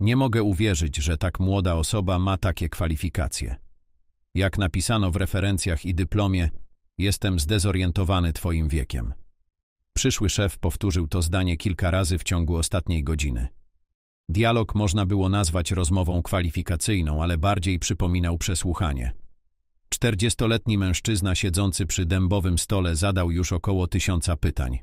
Nie mogę uwierzyć, że tak młoda osoba ma takie kwalifikacje. Jak napisano w referencjach i dyplomie, jestem zdezorientowany Twoim wiekiem. Przyszły szef powtórzył to zdanie kilka razy w ciągu ostatniej godziny. Dialog można było nazwać rozmową kwalifikacyjną, ale bardziej przypominał przesłuchanie. Czterdziestoletni mężczyzna siedzący przy dębowym stole zadał już około tysiąca pytań.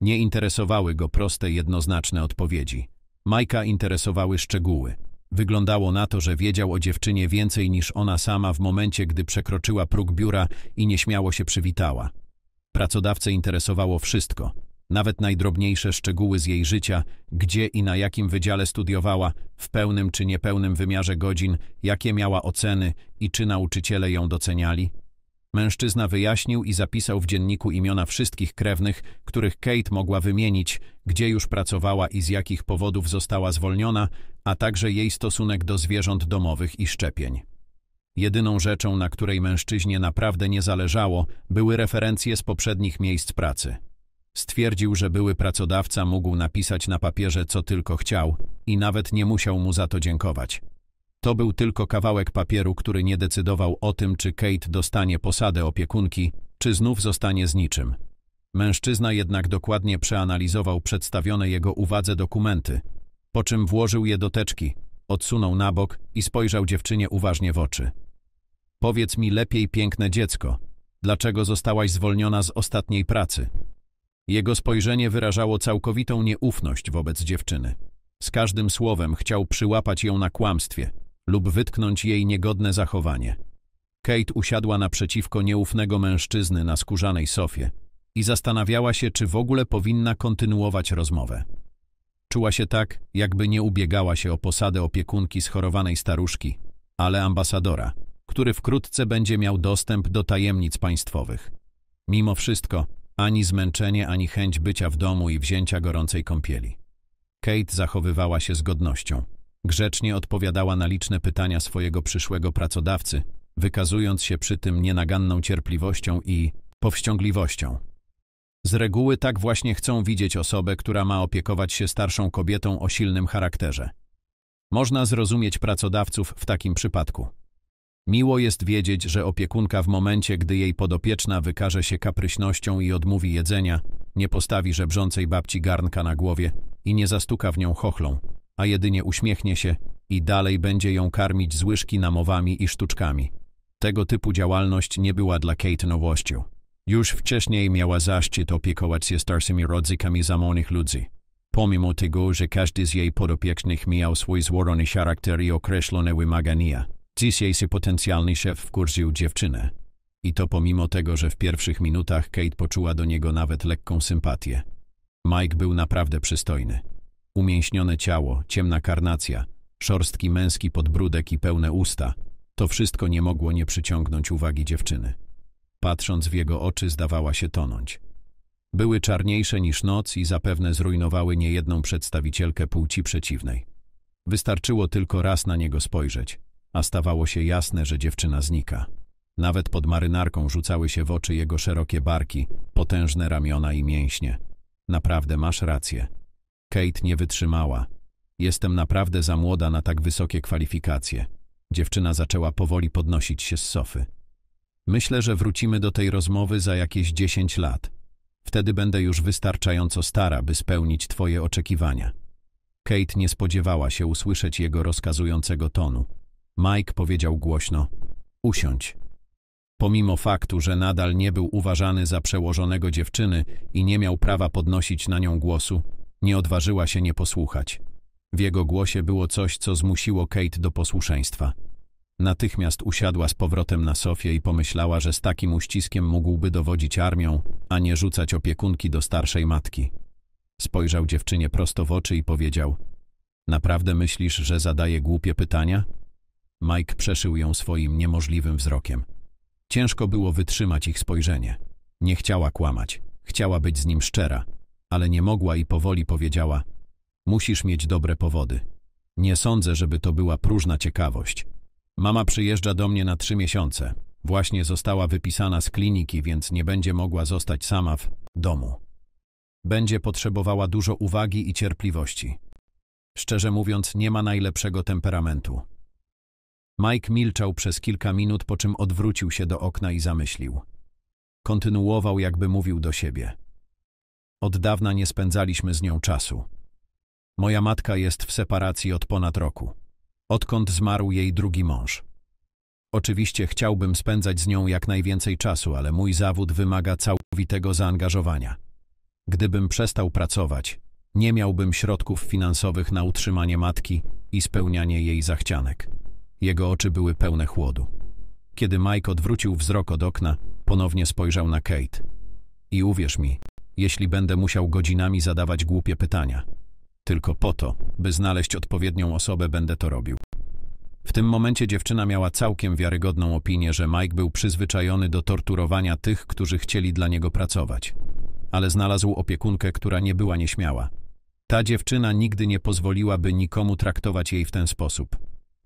Nie interesowały go proste, jednoznaczne odpowiedzi. Majka interesowały szczegóły. Wyglądało na to, że wiedział o dziewczynie więcej niż ona sama w momencie, gdy przekroczyła próg biura i nieśmiało się przywitała. Pracodawcę interesowało wszystko, nawet najdrobniejsze szczegóły z jej życia, gdzie i na jakim wydziale studiowała, w pełnym czy niepełnym wymiarze godzin, jakie miała oceny i czy nauczyciele ją doceniali. Mężczyzna wyjaśnił i zapisał w dzienniku imiona wszystkich krewnych, których Kate mogła wymienić, gdzie już pracowała i z jakich powodów została zwolniona, a także jej stosunek do zwierząt domowych i szczepień. Jedyną rzeczą, na której mężczyźnie naprawdę nie zależało, były referencje z poprzednich miejsc pracy. Stwierdził, że były pracodawca mógł napisać na papierze co tylko chciał i nawet nie musiał mu za to dziękować. To był tylko kawałek papieru, który nie decydował o tym, czy Kate dostanie posadę opiekunki, czy znów zostanie z niczym. Mężczyzna jednak dokładnie przeanalizował przedstawione jego uwadze dokumenty, po czym włożył je do teczki, odsunął na bok i spojrzał dziewczynie uważnie w oczy. Powiedz mi lepiej, piękne dziecko, dlaczego zostałaś zwolniona z ostatniej pracy? Jego spojrzenie wyrażało całkowitą nieufność wobec dziewczyny. Z każdym słowem chciał przyłapać ją na kłamstwie, lub wytknąć jej niegodne zachowanie. Kate usiadła naprzeciwko nieufnego mężczyzny na skórzanej sofie i zastanawiała się, czy w ogóle powinna kontynuować rozmowę. Czuła się tak, jakby nie ubiegała się o posadę opiekunki schorowanej staruszki, ale ambasadora, który wkrótce będzie miał dostęp do tajemnic państwowych. Mimo wszystko, ani zmęczenie, ani chęć bycia w domu i wzięcia gorącej kąpieli. Kate zachowywała się z godnością. Grzecznie odpowiadała na liczne pytania swojego przyszłego pracodawcy, wykazując się przy tym nienaganną cierpliwością i powściągliwością. Z reguły tak właśnie chcą widzieć osobę, która ma opiekować się starszą kobietą o silnym charakterze. Można zrozumieć pracodawców w takim przypadku. Miło jest wiedzieć, że opiekunka w momencie, gdy jej podopieczna wykaże się kapryśnością i odmówi jedzenia, nie postawi żebrzącej babci garnka na głowie i nie zastuka w nią chochlą, a jedynie uśmiechnie się i dalej będzie ją karmić z łyżki namowami i sztuczkami. Tego typu działalność nie była dla Kate nowością. Już wcześniej miała zaszczyt opiekować się starszymi rodzikami zamonych ludzi. Pomimo tego, że każdy z jej podopiecznych miał swój złożony charakter i określone wymagania, dziś jej się potencjalny szef wkurzył dziewczynę. I to pomimo tego, że w pierwszych minutach Kate poczuła do niego nawet lekką sympatię. Mike był naprawdę przystojny. Umięśnione ciało, ciemna karnacja, szorstki męski podbródek i pełne usta. To wszystko nie mogło nie przyciągnąć uwagi dziewczyny. Patrząc w jego oczy zdawała się tonąć. Były czarniejsze niż noc i zapewne zrujnowały niejedną przedstawicielkę płci przeciwnej. Wystarczyło tylko raz na niego spojrzeć, a stawało się jasne, że dziewczyna znika. Nawet pod marynarką rzucały się w oczy jego szerokie barki, potężne ramiona i mięśnie. Naprawdę masz rację, Kate nie wytrzymała. Jestem naprawdę za młoda na tak wysokie kwalifikacje. Dziewczyna zaczęła powoli podnosić się z sofy. Myślę, że wrócimy do tej rozmowy za jakieś 10 lat. Wtedy będę już wystarczająco stara, by spełnić twoje oczekiwania. Kate nie spodziewała się usłyszeć jego rozkazującego tonu. Mike powiedział głośno – usiądź. Pomimo faktu, że nadal nie był uważany za przełożonego dziewczyny i nie miał prawa podnosić na nią głosu, nie odważyła się nie posłuchać. W jego głosie było coś, co zmusiło Kate do posłuszeństwa. Natychmiast usiadła z powrotem na sofie i pomyślała, że z takim uściskiem mógłby dowodzić armią, a nie rzucać opiekunki do starszej matki. Spojrzał dziewczynie prosto w oczy i powiedział Naprawdę myślisz, że zadaje głupie pytania? Mike przeszył ją swoim niemożliwym wzrokiem. Ciężko było wytrzymać ich spojrzenie. Nie chciała kłamać. Chciała być z nim szczera ale nie mogła i powoli powiedziała – musisz mieć dobre powody. Nie sądzę, żeby to była próżna ciekawość. Mama przyjeżdża do mnie na trzy miesiące. Właśnie została wypisana z kliniki, więc nie będzie mogła zostać sama w domu. Będzie potrzebowała dużo uwagi i cierpliwości. Szczerze mówiąc, nie ma najlepszego temperamentu. Mike milczał przez kilka minut, po czym odwrócił się do okna i zamyślił. Kontynuował, jakby mówił do siebie. Od dawna nie spędzaliśmy z nią czasu. Moja matka jest w separacji od ponad roku, odkąd zmarł jej drugi mąż. Oczywiście chciałbym spędzać z nią jak najwięcej czasu, ale mój zawód wymaga całkowitego zaangażowania. Gdybym przestał pracować, nie miałbym środków finansowych na utrzymanie matki i spełnianie jej zachcianek. Jego oczy były pełne chłodu. Kiedy Mike odwrócił wzrok od okna, ponownie spojrzał na Kate. I uwierz mi, jeśli będę musiał godzinami zadawać głupie pytania. Tylko po to, by znaleźć odpowiednią osobę, będę to robił. W tym momencie dziewczyna miała całkiem wiarygodną opinię, że Mike był przyzwyczajony do torturowania tych, którzy chcieli dla niego pracować. Ale znalazł opiekunkę, która nie była nieśmiała. Ta dziewczyna nigdy nie pozwoliłaby nikomu traktować jej w ten sposób.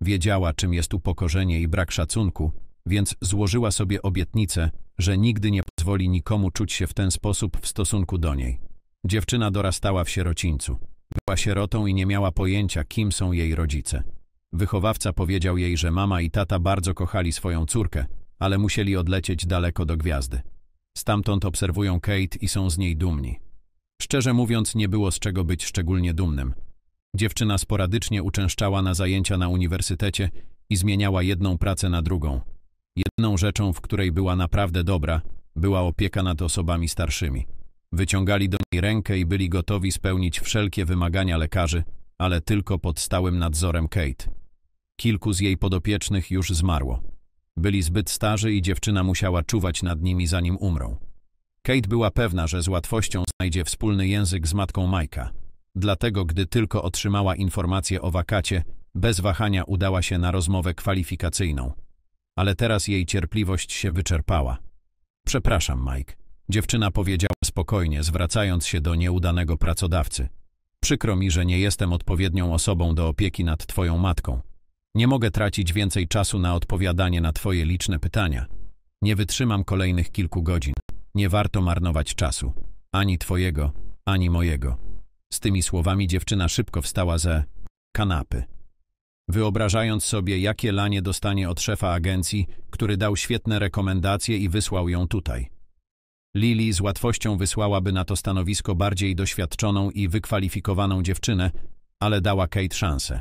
Wiedziała, czym jest upokorzenie i brak szacunku, więc złożyła sobie obietnicę, że nigdy nie pozwoli nikomu czuć się w ten sposób w stosunku do niej. Dziewczyna dorastała w sierocińcu. Była sierotą i nie miała pojęcia, kim są jej rodzice. Wychowawca powiedział jej, że mama i tata bardzo kochali swoją córkę, ale musieli odlecieć daleko do gwiazdy. Stamtąd obserwują Kate i są z niej dumni. Szczerze mówiąc, nie było z czego być szczególnie dumnym. Dziewczyna sporadycznie uczęszczała na zajęcia na uniwersytecie i zmieniała jedną pracę na drugą. Jedną rzeczą, w której była naprawdę dobra, była opieka nad osobami starszymi. Wyciągali do niej rękę i byli gotowi spełnić wszelkie wymagania lekarzy, ale tylko pod stałym nadzorem Kate. Kilku z jej podopiecznych już zmarło. Byli zbyt starzy i dziewczyna musiała czuwać nad nimi, zanim umrą. Kate była pewna, że z łatwością znajdzie wspólny język z matką Majka. Dlatego, gdy tylko otrzymała informację o wakacie, bez wahania udała się na rozmowę kwalifikacyjną – ale teraz jej cierpliwość się wyczerpała. Przepraszam, Mike. Dziewczyna powiedziała spokojnie, zwracając się do nieudanego pracodawcy. Przykro mi, że nie jestem odpowiednią osobą do opieki nad twoją matką. Nie mogę tracić więcej czasu na odpowiadanie na twoje liczne pytania. Nie wytrzymam kolejnych kilku godzin. Nie warto marnować czasu. Ani twojego, ani mojego. Z tymi słowami dziewczyna szybko wstała ze kanapy wyobrażając sobie, jakie lanie dostanie od szefa agencji, który dał świetne rekomendacje i wysłał ją tutaj. Lili z łatwością wysłałaby na to stanowisko bardziej doświadczoną i wykwalifikowaną dziewczynę, ale dała Kate szansę.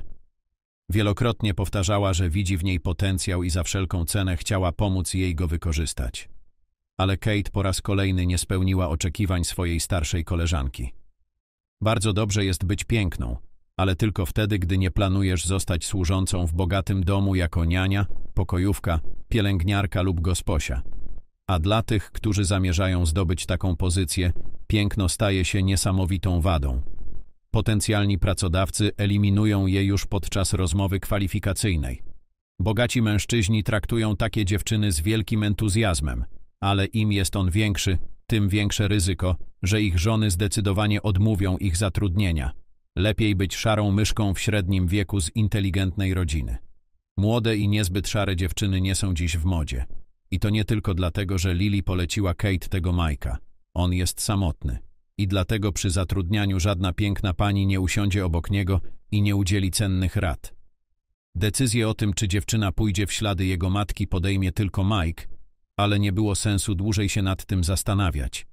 Wielokrotnie powtarzała, że widzi w niej potencjał i za wszelką cenę chciała pomóc jej go wykorzystać. Ale Kate po raz kolejny nie spełniła oczekiwań swojej starszej koleżanki. Bardzo dobrze jest być piękną – ale tylko wtedy, gdy nie planujesz zostać służącą w bogatym domu jako niania, pokojówka, pielęgniarka lub gosposia. A dla tych, którzy zamierzają zdobyć taką pozycję, piękno staje się niesamowitą wadą. Potencjalni pracodawcy eliminują je już podczas rozmowy kwalifikacyjnej. Bogaci mężczyźni traktują takie dziewczyny z wielkim entuzjazmem, ale im jest on większy, tym większe ryzyko, że ich żony zdecydowanie odmówią ich zatrudnienia. Lepiej być szarą myszką w średnim wieku z inteligentnej rodziny. Młode i niezbyt szare dziewczyny nie są dziś w modzie. I to nie tylko dlatego, że Lily poleciła Kate tego Majka. On jest samotny. I dlatego przy zatrudnianiu żadna piękna pani nie usiądzie obok niego i nie udzieli cennych rad. Decyzję o tym, czy dziewczyna pójdzie w ślady jego matki podejmie tylko Mike, ale nie było sensu dłużej się nad tym zastanawiać.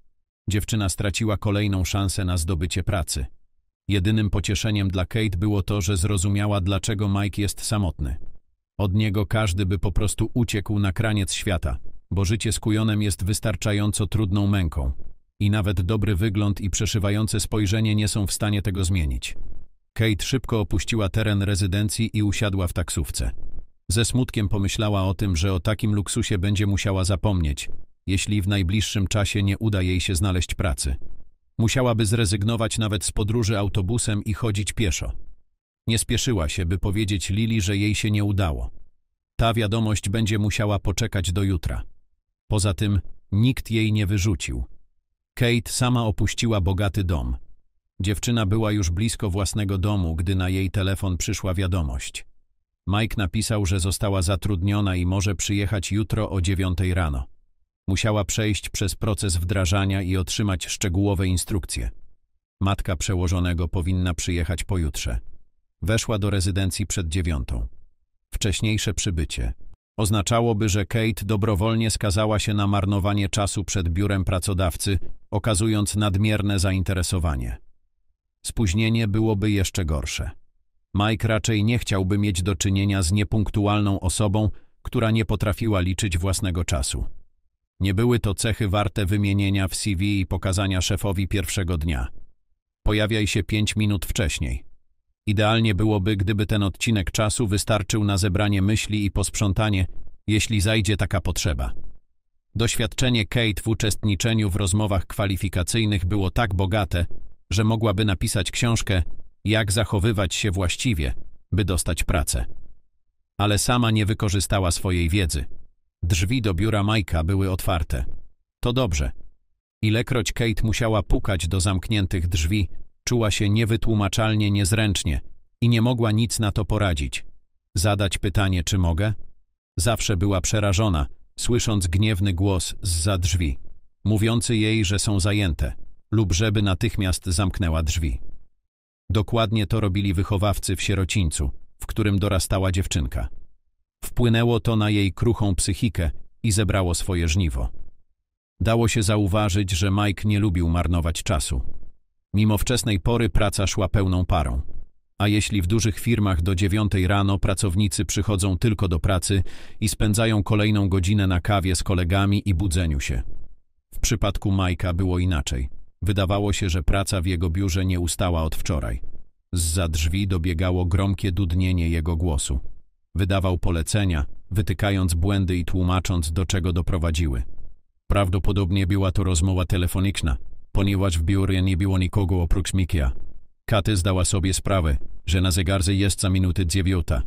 Dziewczyna straciła kolejną szansę na zdobycie pracy – Jedynym pocieszeniem dla Kate było to, że zrozumiała, dlaczego Mike jest samotny. Od niego każdy by po prostu uciekł na kraniec świata, bo życie z kujonem jest wystarczająco trudną męką. I nawet dobry wygląd i przeszywające spojrzenie nie są w stanie tego zmienić. Kate szybko opuściła teren rezydencji i usiadła w taksówce. Ze smutkiem pomyślała o tym, że o takim luksusie będzie musiała zapomnieć, jeśli w najbliższym czasie nie uda jej się znaleźć pracy. Musiałaby zrezygnować nawet z podróży autobusem i chodzić pieszo. Nie spieszyła się, by powiedzieć Lili, że jej się nie udało. Ta wiadomość będzie musiała poczekać do jutra. Poza tym nikt jej nie wyrzucił. Kate sama opuściła bogaty dom. Dziewczyna była już blisko własnego domu, gdy na jej telefon przyszła wiadomość. Mike napisał, że została zatrudniona i może przyjechać jutro o dziewiątej rano. Musiała przejść przez proces wdrażania i otrzymać szczegółowe instrukcje. Matka przełożonego powinna przyjechać pojutrze. Weszła do rezydencji przed dziewiątą. Wcześniejsze przybycie oznaczałoby, że Kate dobrowolnie skazała się na marnowanie czasu przed biurem pracodawcy, okazując nadmierne zainteresowanie. Spóźnienie byłoby jeszcze gorsze. Mike raczej nie chciałby mieć do czynienia z niepunktualną osobą, która nie potrafiła liczyć własnego czasu. Nie były to cechy warte wymienienia w CV i pokazania szefowi pierwszego dnia. Pojawiaj się pięć minut wcześniej. Idealnie byłoby, gdyby ten odcinek czasu wystarczył na zebranie myśli i posprzątanie, jeśli zajdzie taka potrzeba. Doświadczenie Kate w uczestniczeniu w rozmowach kwalifikacyjnych było tak bogate, że mogłaby napisać książkę Jak zachowywać się właściwie, by dostać pracę. Ale sama nie wykorzystała swojej wiedzy. Drzwi do biura Majka były otwarte. To dobrze. Ilekroć Kate musiała pukać do zamkniętych drzwi, czuła się niewytłumaczalnie niezręcznie i nie mogła nic na to poradzić. Zadać pytanie, czy mogę? Zawsze była przerażona, słysząc gniewny głos zza drzwi, mówiący jej, że są zajęte, lub żeby natychmiast zamknęła drzwi. Dokładnie to robili wychowawcy w sierocińcu, w którym dorastała dziewczynka. Wpłynęło to na jej kruchą psychikę i zebrało swoje żniwo. Dało się zauważyć, że Mike nie lubił marnować czasu. Mimo wczesnej pory praca szła pełną parą. A jeśli w dużych firmach do dziewiątej rano pracownicy przychodzą tylko do pracy i spędzają kolejną godzinę na kawie z kolegami i budzeniu się. W przypadku Majka było inaczej. Wydawało się, że praca w jego biurze nie ustała od wczoraj. Zza drzwi dobiegało gromkie dudnienie jego głosu. Wydawał polecenia, wytykając błędy i tłumacząc, do czego doprowadziły. Prawdopodobnie była to rozmowa telefoniczna, ponieważ w biurze nie było nikogo oprócz Mikia. Katy zdała sobie sprawę, że na zegarze jest za minuty dziewiąta.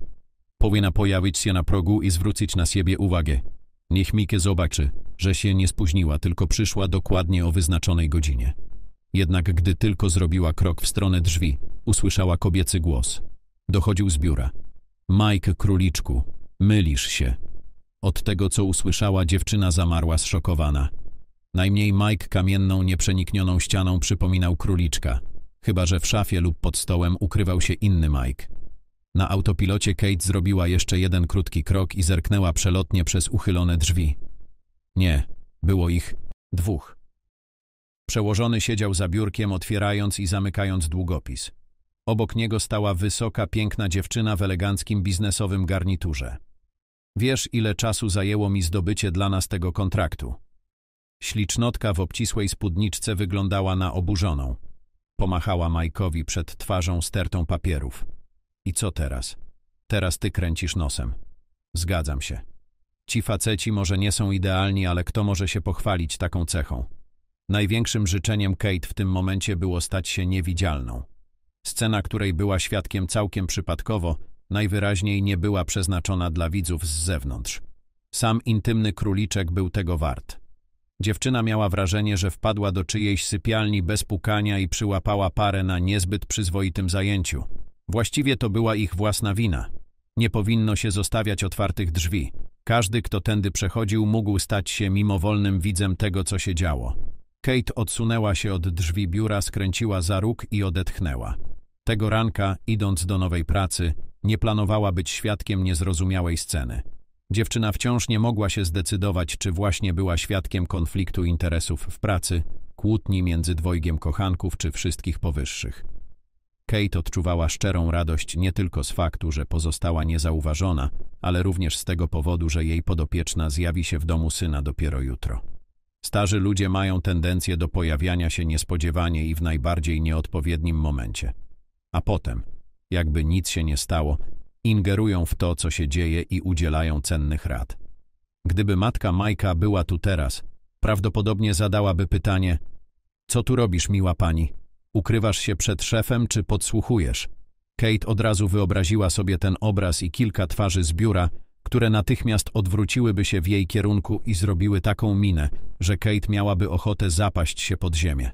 Powinna pojawić się na progu i zwrócić na siebie uwagę. Niech Mikie zobaczy, że się nie spóźniła, tylko przyszła dokładnie o wyznaczonej godzinie. Jednak gdy tylko zrobiła krok w stronę drzwi, usłyszała kobiecy głos. Dochodził z biura. Mike, króliczku, mylisz się. Od tego, co usłyszała, dziewczyna zamarła zszokowana. Najmniej Mike kamienną, nieprzeniknioną ścianą przypominał króliczka, chyba że w szafie lub pod stołem ukrywał się inny Mike. Na autopilocie Kate zrobiła jeszcze jeden krótki krok i zerknęła przelotnie przez uchylone drzwi. Nie, było ich dwóch. Przełożony siedział za biurkiem, otwierając i zamykając długopis. Obok niego stała wysoka, piękna dziewczyna w eleganckim biznesowym garniturze. Wiesz, ile czasu zajęło mi zdobycie dla nas tego kontraktu. Ślicznotka w obcisłej spódniczce wyglądała na oburzoną. Pomachała Majkowi przed twarzą stertą papierów. I co teraz? Teraz ty kręcisz nosem. Zgadzam się. Ci faceci może nie są idealni, ale kto może się pochwalić taką cechą? Największym życzeniem Kate w tym momencie było stać się niewidzialną. Scena, której była świadkiem całkiem przypadkowo, najwyraźniej nie była przeznaczona dla widzów z zewnątrz. Sam intymny króliczek był tego wart. Dziewczyna miała wrażenie, że wpadła do czyjejś sypialni bez pukania i przyłapała parę na niezbyt przyzwoitym zajęciu. Właściwie to była ich własna wina. Nie powinno się zostawiać otwartych drzwi. Każdy, kto tędy przechodził, mógł stać się mimowolnym widzem tego, co się działo. Kate odsunęła się od drzwi biura, skręciła za róg i odetchnęła. Tego ranka, idąc do nowej pracy, nie planowała być świadkiem niezrozumiałej sceny. Dziewczyna wciąż nie mogła się zdecydować, czy właśnie była świadkiem konfliktu interesów w pracy, kłótni między dwojgiem kochanków czy wszystkich powyższych. Kate odczuwała szczerą radość nie tylko z faktu, że pozostała niezauważona, ale również z tego powodu, że jej podopieczna zjawi się w domu syna dopiero jutro. Starzy ludzie mają tendencję do pojawiania się niespodziewanie i w najbardziej nieodpowiednim momencie a potem, jakby nic się nie stało, ingerują w to, co się dzieje i udzielają cennych rad. Gdyby matka Majka była tu teraz, prawdopodobnie zadałaby pytanie Co tu robisz, miła pani? Ukrywasz się przed szefem czy podsłuchujesz? Kate od razu wyobraziła sobie ten obraz i kilka twarzy z biura, które natychmiast odwróciłyby się w jej kierunku i zrobiły taką minę, że Kate miałaby ochotę zapaść się pod ziemię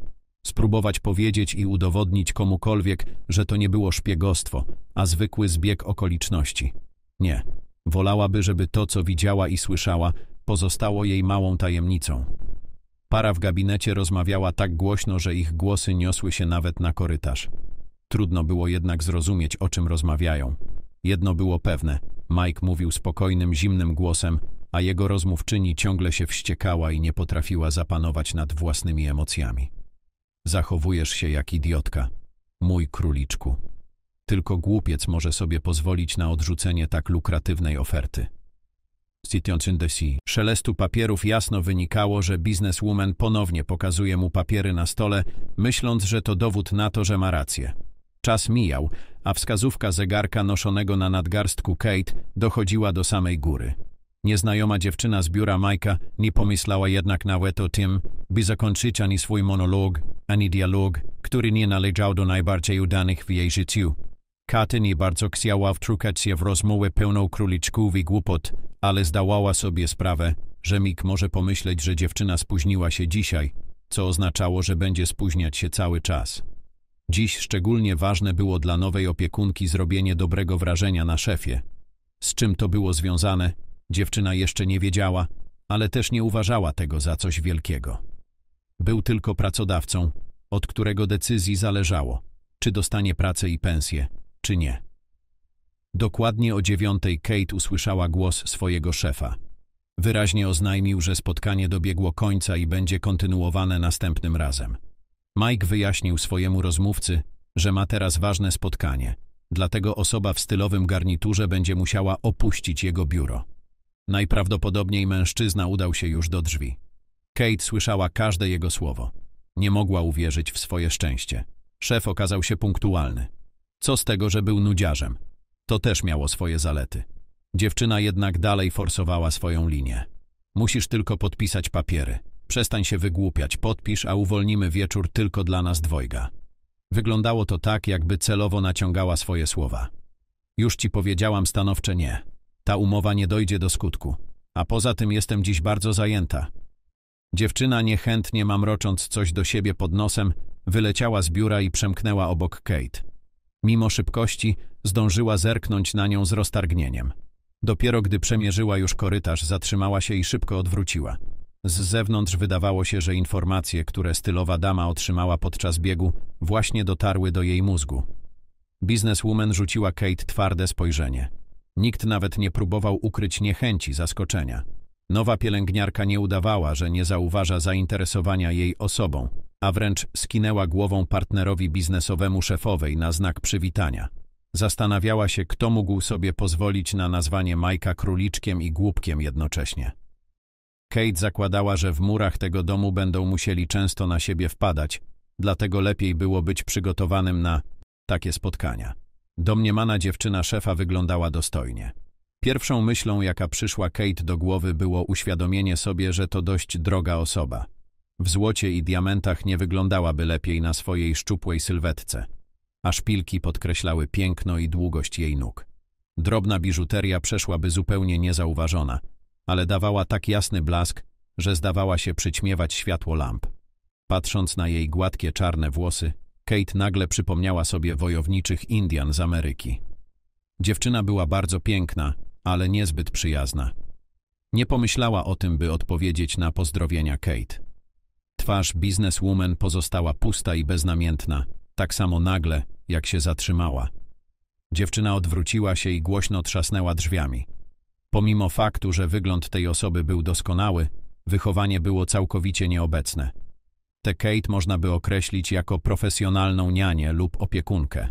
spróbować powiedzieć i udowodnić komukolwiek, że to nie było szpiegostwo, a zwykły zbieg okoliczności. Nie. Wolałaby, żeby to, co widziała i słyszała, pozostało jej małą tajemnicą. Para w gabinecie rozmawiała tak głośno, że ich głosy niosły się nawet na korytarz. Trudno było jednak zrozumieć, o czym rozmawiają. Jedno było pewne. Mike mówił spokojnym, zimnym głosem, a jego rozmówczyni ciągle się wściekała i nie potrafiła zapanować nad własnymi emocjami. Zachowujesz się jak idiotka. Mój króliczku. Tylko głupiec może sobie pozwolić na odrzucenie tak lukratywnej oferty. City Szelestu papierów jasno wynikało, że bizneswoman ponownie pokazuje mu papiery na stole, myśląc, że to dowód na to, że ma rację. Czas mijał, a wskazówka zegarka noszonego na nadgarstku Kate dochodziła do samej góry. Nieznajoma dziewczyna z biura Majka nie pomyślała jednak nawet o tym, by zakończyć ani swój monolog, ani dialog, który nie należał do najbardziej udanych w jej życiu. Katy nie bardzo chciała wtrukać się w rozmowę pełną króliczków i głupot, ale zdawała sobie sprawę, że Mik może pomyśleć, że dziewczyna spóźniła się dzisiaj, co oznaczało, że będzie spóźniać się cały czas. Dziś szczególnie ważne było dla nowej opiekunki zrobienie dobrego wrażenia na szefie. Z czym to było związane, Dziewczyna jeszcze nie wiedziała, ale też nie uważała tego za coś wielkiego. Był tylko pracodawcą, od którego decyzji zależało, czy dostanie pracę i pensję, czy nie. Dokładnie o dziewiątej Kate usłyszała głos swojego szefa. Wyraźnie oznajmił, że spotkanie dobiegło końca i będzie kontynuowane następnym razem. Mike wyjaśnił swojemu rozmówcy, że ma teraz ważne spotkanie, dlatego osoba w stylowym garniturze będzie musiała opuścić jego biuro. Najprawdopodobniej mężczyzna udał się już do drzwi. Kate słyszała każde jego słowo. Nie mogła uwierzyć w swoje szczęście. Szef okazał się punktualny. Co z tego, że był nudziarzem? To też miało swoje zalety. Dziewczyna jednak dalej forsowała swoją linię. Musisz tylko podpisać papiery. Przestań się wygłupiać, podpisz, a uwolnimy wieczór tylko dla nas dwojga. Wyglądało to tak, jakby celowo naciągała swoje słowa. Już ci powiedziałam stanowcze nie ta umowa nie dojdzie do skutku. A poza tym jestem dziś bardzo zajęta. Dziewczyna niechętnie mamrocząc coś do siebie pod nosem, wyleciała z biura i przemknęła obok Kate. Mimo szybkości zdążyła zerknąć na nią z roztargnieniem. Dopiero gdy przemierzyła już korytarz, zatrzymała się i szybko odwróciła. Z zewnątrz wydawało się, że informacje, które stylowa dama otrzymała podczas biegu, właśnie dotarły do jej mózgu. Bizneswoman rzuciła Kate twarde spojrzenie. Nikt nawet nie próbował ukryć niechęci, zaskoczenia. Nowa pielęgniarka nie udawała, że nie zauważa zainteresowania jej osobą, a wręcz skinęła głową partnerowi biznesowemu szefowej na znak przywitania. Zastanawiała się, kto mógł sobie pozwolić na nazwanie Majka króliczkiem i głupkiem jednocześnie. Kate zakładała, że w murach tego domu będą musieli często na siebie wpadać, dlatego lepiej było być przygotowanym na takie spotkania. Domniemana dziewczyna szefa wyglądała dostojnie. Pierwszą myślą, jaka przyszła Kate do głowy, było uświadomienie sobie, że to dość droga osoba. W złocie i diamentach nie wyglądałaby lepiej na swojej szczupłej sylwetce, a szpilki podkreślały piękno i długość jej nóg. Drobna biżuteria przeszłaby zupełnie niezauważona, ale dawała tak jasny blask, że zdawała się przyćmiewać światło lamp. Patrząc na jej gładkie czarne włosy, Kate nagle przypomniała sobie wojowniczych Indian z Ameryki. Dziewczyna była bardzo piękna, ale niezbyt przyjazna. Nie pomyślała o tym, by odpowiedzieć na pozdrowienia Kate. Twarz bizneswoman pozostała pusta i beznamiętna, tak samo nagle, jak się zatrzymała. Dziewczyna odwróciła się i głośno trzasnęła drzwiami. Pomimo faktu, że wygląd tej osoby był doskonały, wychowanie było całkowicie nieobecne. Tę Kate można by określić jako profesjonalną nianię lub opiekunkę.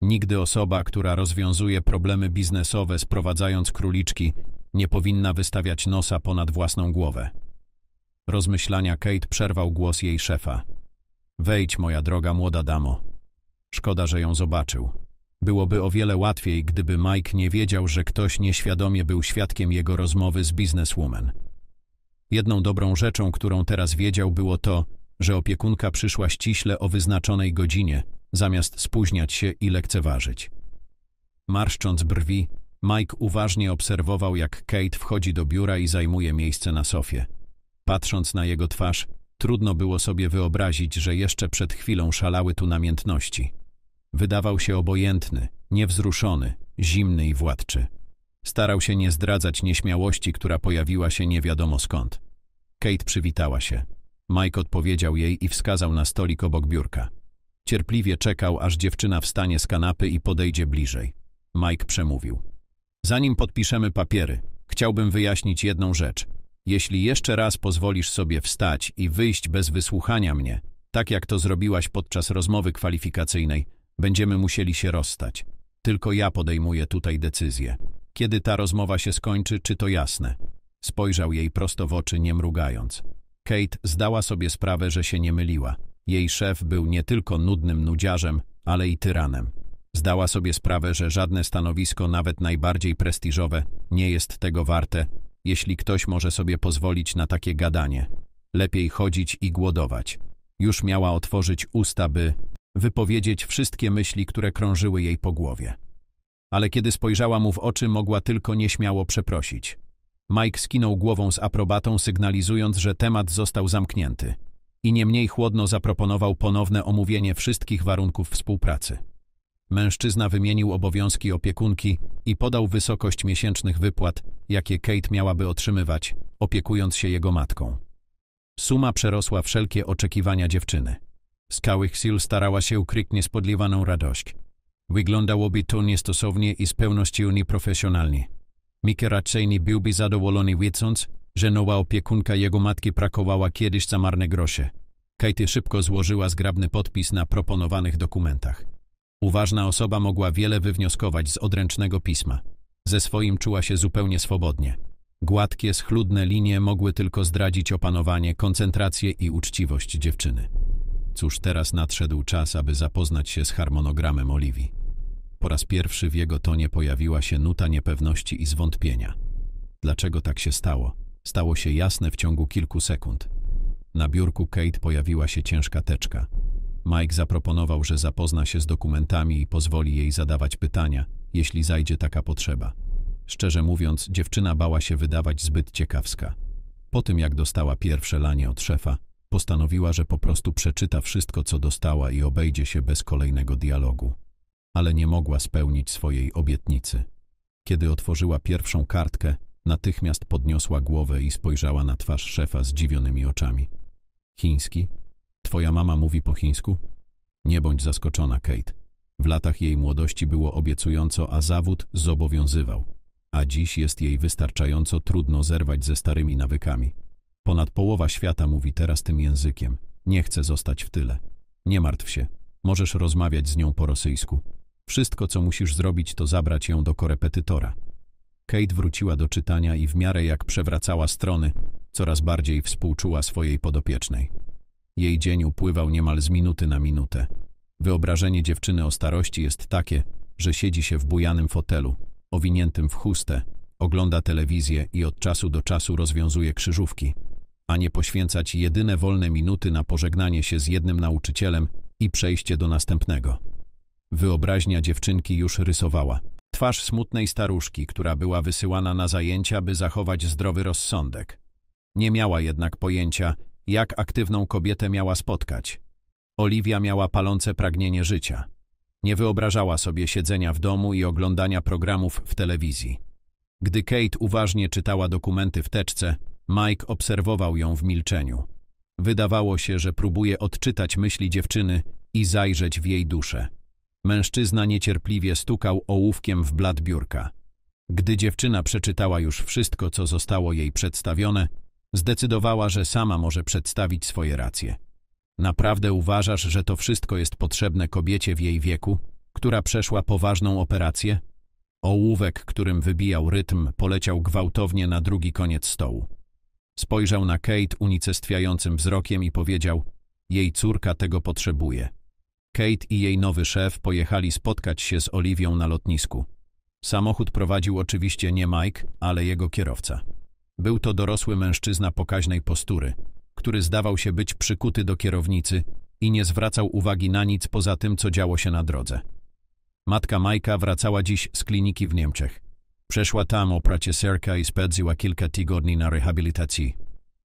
Nigdy osoba, która rozwiązuje problemy biznesowe sprowadzając króliczki, nie powinna wystawiać nosa ponad własną głowę. Rozmyślania Kate przerwał głos jej szefa. Wejdź, moja droga młoda damo. Szkoda, że ją zobaczył. Byłoby o wiele łatwiej, gdyby Mike nie wiedział, że ktoś nieświadomie był świadkiem jego rozmowy z bizneswoman. Jedną dobrą rzeczą, którą teraz wiedział, było to, że opiekunka przyszła ściśle o wyznaczonej godzinie, zamiast spóźniać się i lekceważyć. Marszcząc brwi, Mike uważnie obserwował, jak Kate wchodzi do biura i zajmuje miejsce na sofie. Patrząc na jego twarz, trudno było sobie wyobrazić, że jeszcze przed chwilą szalały tu namiętności. Wydawał się obojętny, niewzruszony, zimny i władczy. Starał się nie zdradzać nieśmiałości, która pojawiła się nie wiadomo skąd. Kate przywitała się. Mike odpowiedział jej i wskazał na stolik obok biurka. Cierpliwie czekał, aż dziewczyna wstanie z kanapy i podejdzie bliżej. Mike przemówił. Zanim podpiszemy papiery, chciałbym wyjaśnić jedną rzecz. Jeśli jeszcze raz pozwolisz sobie wstać i wyjść bez wysłuchania mnie, tak jak to zrobiłaś podczas rozmowy kwalifikacyjnej, będziemy musieli się rozstać. Tylko ja podejmuję tutaj decyzję. Kiedy ta rozmowa się skończy, czy to jasne? Spojrzał jej prosto w oczy, nie mrugając. Kate zdała sobie sprawę, że się nie myliła. Jej szef był nie tylko nudnym nudziarzem, ale i tyranem. Zdała sobie sprawę, że żadne stanowisko, nawet najbardziej prestiżowe, nie jest tego warte, jeśli ktoś może sobie pozwolić na takie gadanie. Lepiej chodzić i głodować. Już miała otworzyć usta, by wypowiedzieć wszystkie myśli, które krążyły jej po głowie. Ale kiedy spojrzała mu w oczy, mogła tylko nieśmiało przeprosić. Mike skinął głową z aprobatą, sygnalizując, że temat został zamknięty. I niemniej chłodno zaproponował ponowne omówienie wszystkich warunków współpracy. Mężczyzna wymienił obowiązki opiekunki i podał wysokość miesięcznych wypłat, jakie Kate miałaby otrzymywać, opiekując się jego matką. Suma przerosła wszelkie oczekiwania dziewczyny. Z całych sił starała się ukryć niespodziewaną radość. Wyglądałoby to niestosownie i z pewnością nieprofesjonalnie. Miki raczej nie byłby zadowolony wiedząc, że nowa opiekunka jego matki prakowała kiedyś za marne grosze. Katie szybko złożyła zgrabny podpis na proponowanych dokumentach. Uważna osoba mogła wiele wywnioskować z odręcznego pisma. Ze swoim czuła się zupełnie swobodnie. Gładkie, schludne linie mogły tylko zdradzić opanowanie, koncentrację i uczciwość dziewczyny. Cóż, teraz nadszedł czas, aby zapoznać się z harmonogramem Oliwii. Po raz pierwszy w jego tonie pojawiła się nuta niepewności i zwątpienia. Dlaczego tak się stało? Stało się jasne w ciągu kilku sekund. Na biurku Kate pojawiła się ciężka teczka. Mike zaproponował, że zapozna się z dokumentami i pozwoli jej zadawać pytania, jeśli zajdzie taka potrzeba. Szczerze mówiąc, dziewczyna bała się wydawać zbyt ciekawska. Po tym, jak dostała pierwsze lanie od szefa, postanowiła, że po prostu przeczyta wszystko, co dostała i obejdzie się bez kolejnego dialogu ale nie mogła spełnić swojej obietnicy. Kiedy otworzyła pierwszą kartkę, natychmiast podniosła głowę i spojrzała na twarz szefa zdziwionymi oczami. Chiński? Twoja mama mówi po chińsku? Nie bądź zaskoczona, Kate. W latach jej młodości było obiecująco, a zawód zobowiązywał. A dziś jest jej wystarczająco trudno zerwać ze starymi nawykami. Ponad połowa świata mówi teraz tym językiem. Nie chce zostać w tyle. Nie martw się. Możesz rozmawiać z nią po rosyjsku. Wszystko, co musisz zrobić, to zabrać ją do korepetytora. Kate wróciła do czytania i w miarę jak przewracała strony, coraz bardziej współczuła swojej podopiecznej. Jej dzień upływał niemal z minuty na minutę. Wyobrażenie dziewczyny o starości jest takie, że siedzi się w bujanym fotelu, owiniętym w chustę, ogląda telewizję i od czasu do czasu rozwiązuje krzyżówki, a nie poświęcać jedyne wolne minuty na pożegnanie się z jednym nauczycielem i przejście do następnego. Wyobraźnia dziewczynki już rysowała. Twarz smutnej staruszki, która była wysyłana na zajęcia, by zachować zdrowy rozsądek. Nie miała jednak pojęcia, jak aktywną kobietę miała spotkać. Oliwia miała palące pragnienie życia. Nie wyobrażała sobie siedzenia w domu i oglądania programów w telewizji. Gdy Kate uważnie czytała dokumenty w teczce, Mike obserwował ją w milczeniu. Wydawało się, że próbuje odczytać myśli dziewczyny i zajrzeć w jej duszę. Mężczyzna niecierpliwie stukał ołówkiem w blat biurka. Gdy dziewczyna przeczytała już wszystko, co zostało jej przedstawione, zdecydowała, że sama może przedstawić swoje racje. Naprawdę uważasz, że to wszystko jest potrzebne kobiecie w jej wieku, która przeszła poważną operację? Ołówek, którym wybijał rytm, poleciał gwałtownie na drugi koniec stołu. Spojrzał na Kate unicestwiającym wzrokiem i powiedział – jej córka tego potrzebuje – Kate i jej nowy szef pojechali spotkać się z Oliwią na lotnisku. Samochód prowadził oczywiście nie Mike, ale jego kierowca. Był to dorosły mężczyzna pokaźnej postury, który zdawał się być przykuty do kierownicy i nie zwracał uwagi na nic poza tym, co działo się na drodze. Matka Majka wracała dziś z kliniki w Niemczech. Przeszła tam o pracie serka i spędziła kilka tygodni na rehabilitacji,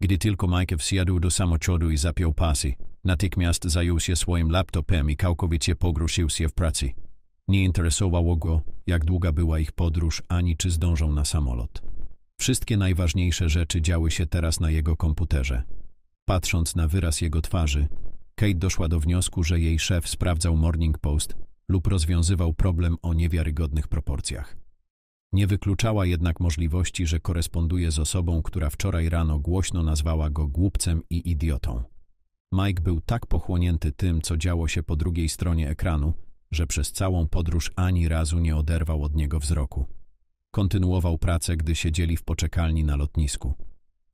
gdy tylko Mike wsiadł do samochodu i zapiął pasy. Natychmiast zajął się swoim laptopem i całkowicie pogruszył się w pracy. Nie interesowało go, jak długa była ich podróż, ani czy zdążą na samolot. Wszystkie najważniejsze rzeczy działy się teraz na jego komputerze. Patrząc na wyraz jego twarzy, Kate doszła do wniosku, że jej szef sprawdzał Morning Post lub rozwiązywał problem o niewiarygodnych proporcjach. Nie wykluczała jednak możliwości, że koresponduje z osobą, która wczoraj rano głośno nazwała go głupcem i idiotą. Mike był tak pochłonięty tym, co działo się po drugiej stronie ekranu, że przez całą podróż ani razu nie oderwał od niego wzroku. Kontynuował pracę, gdy siedzieli w poczekalni na lotnisku.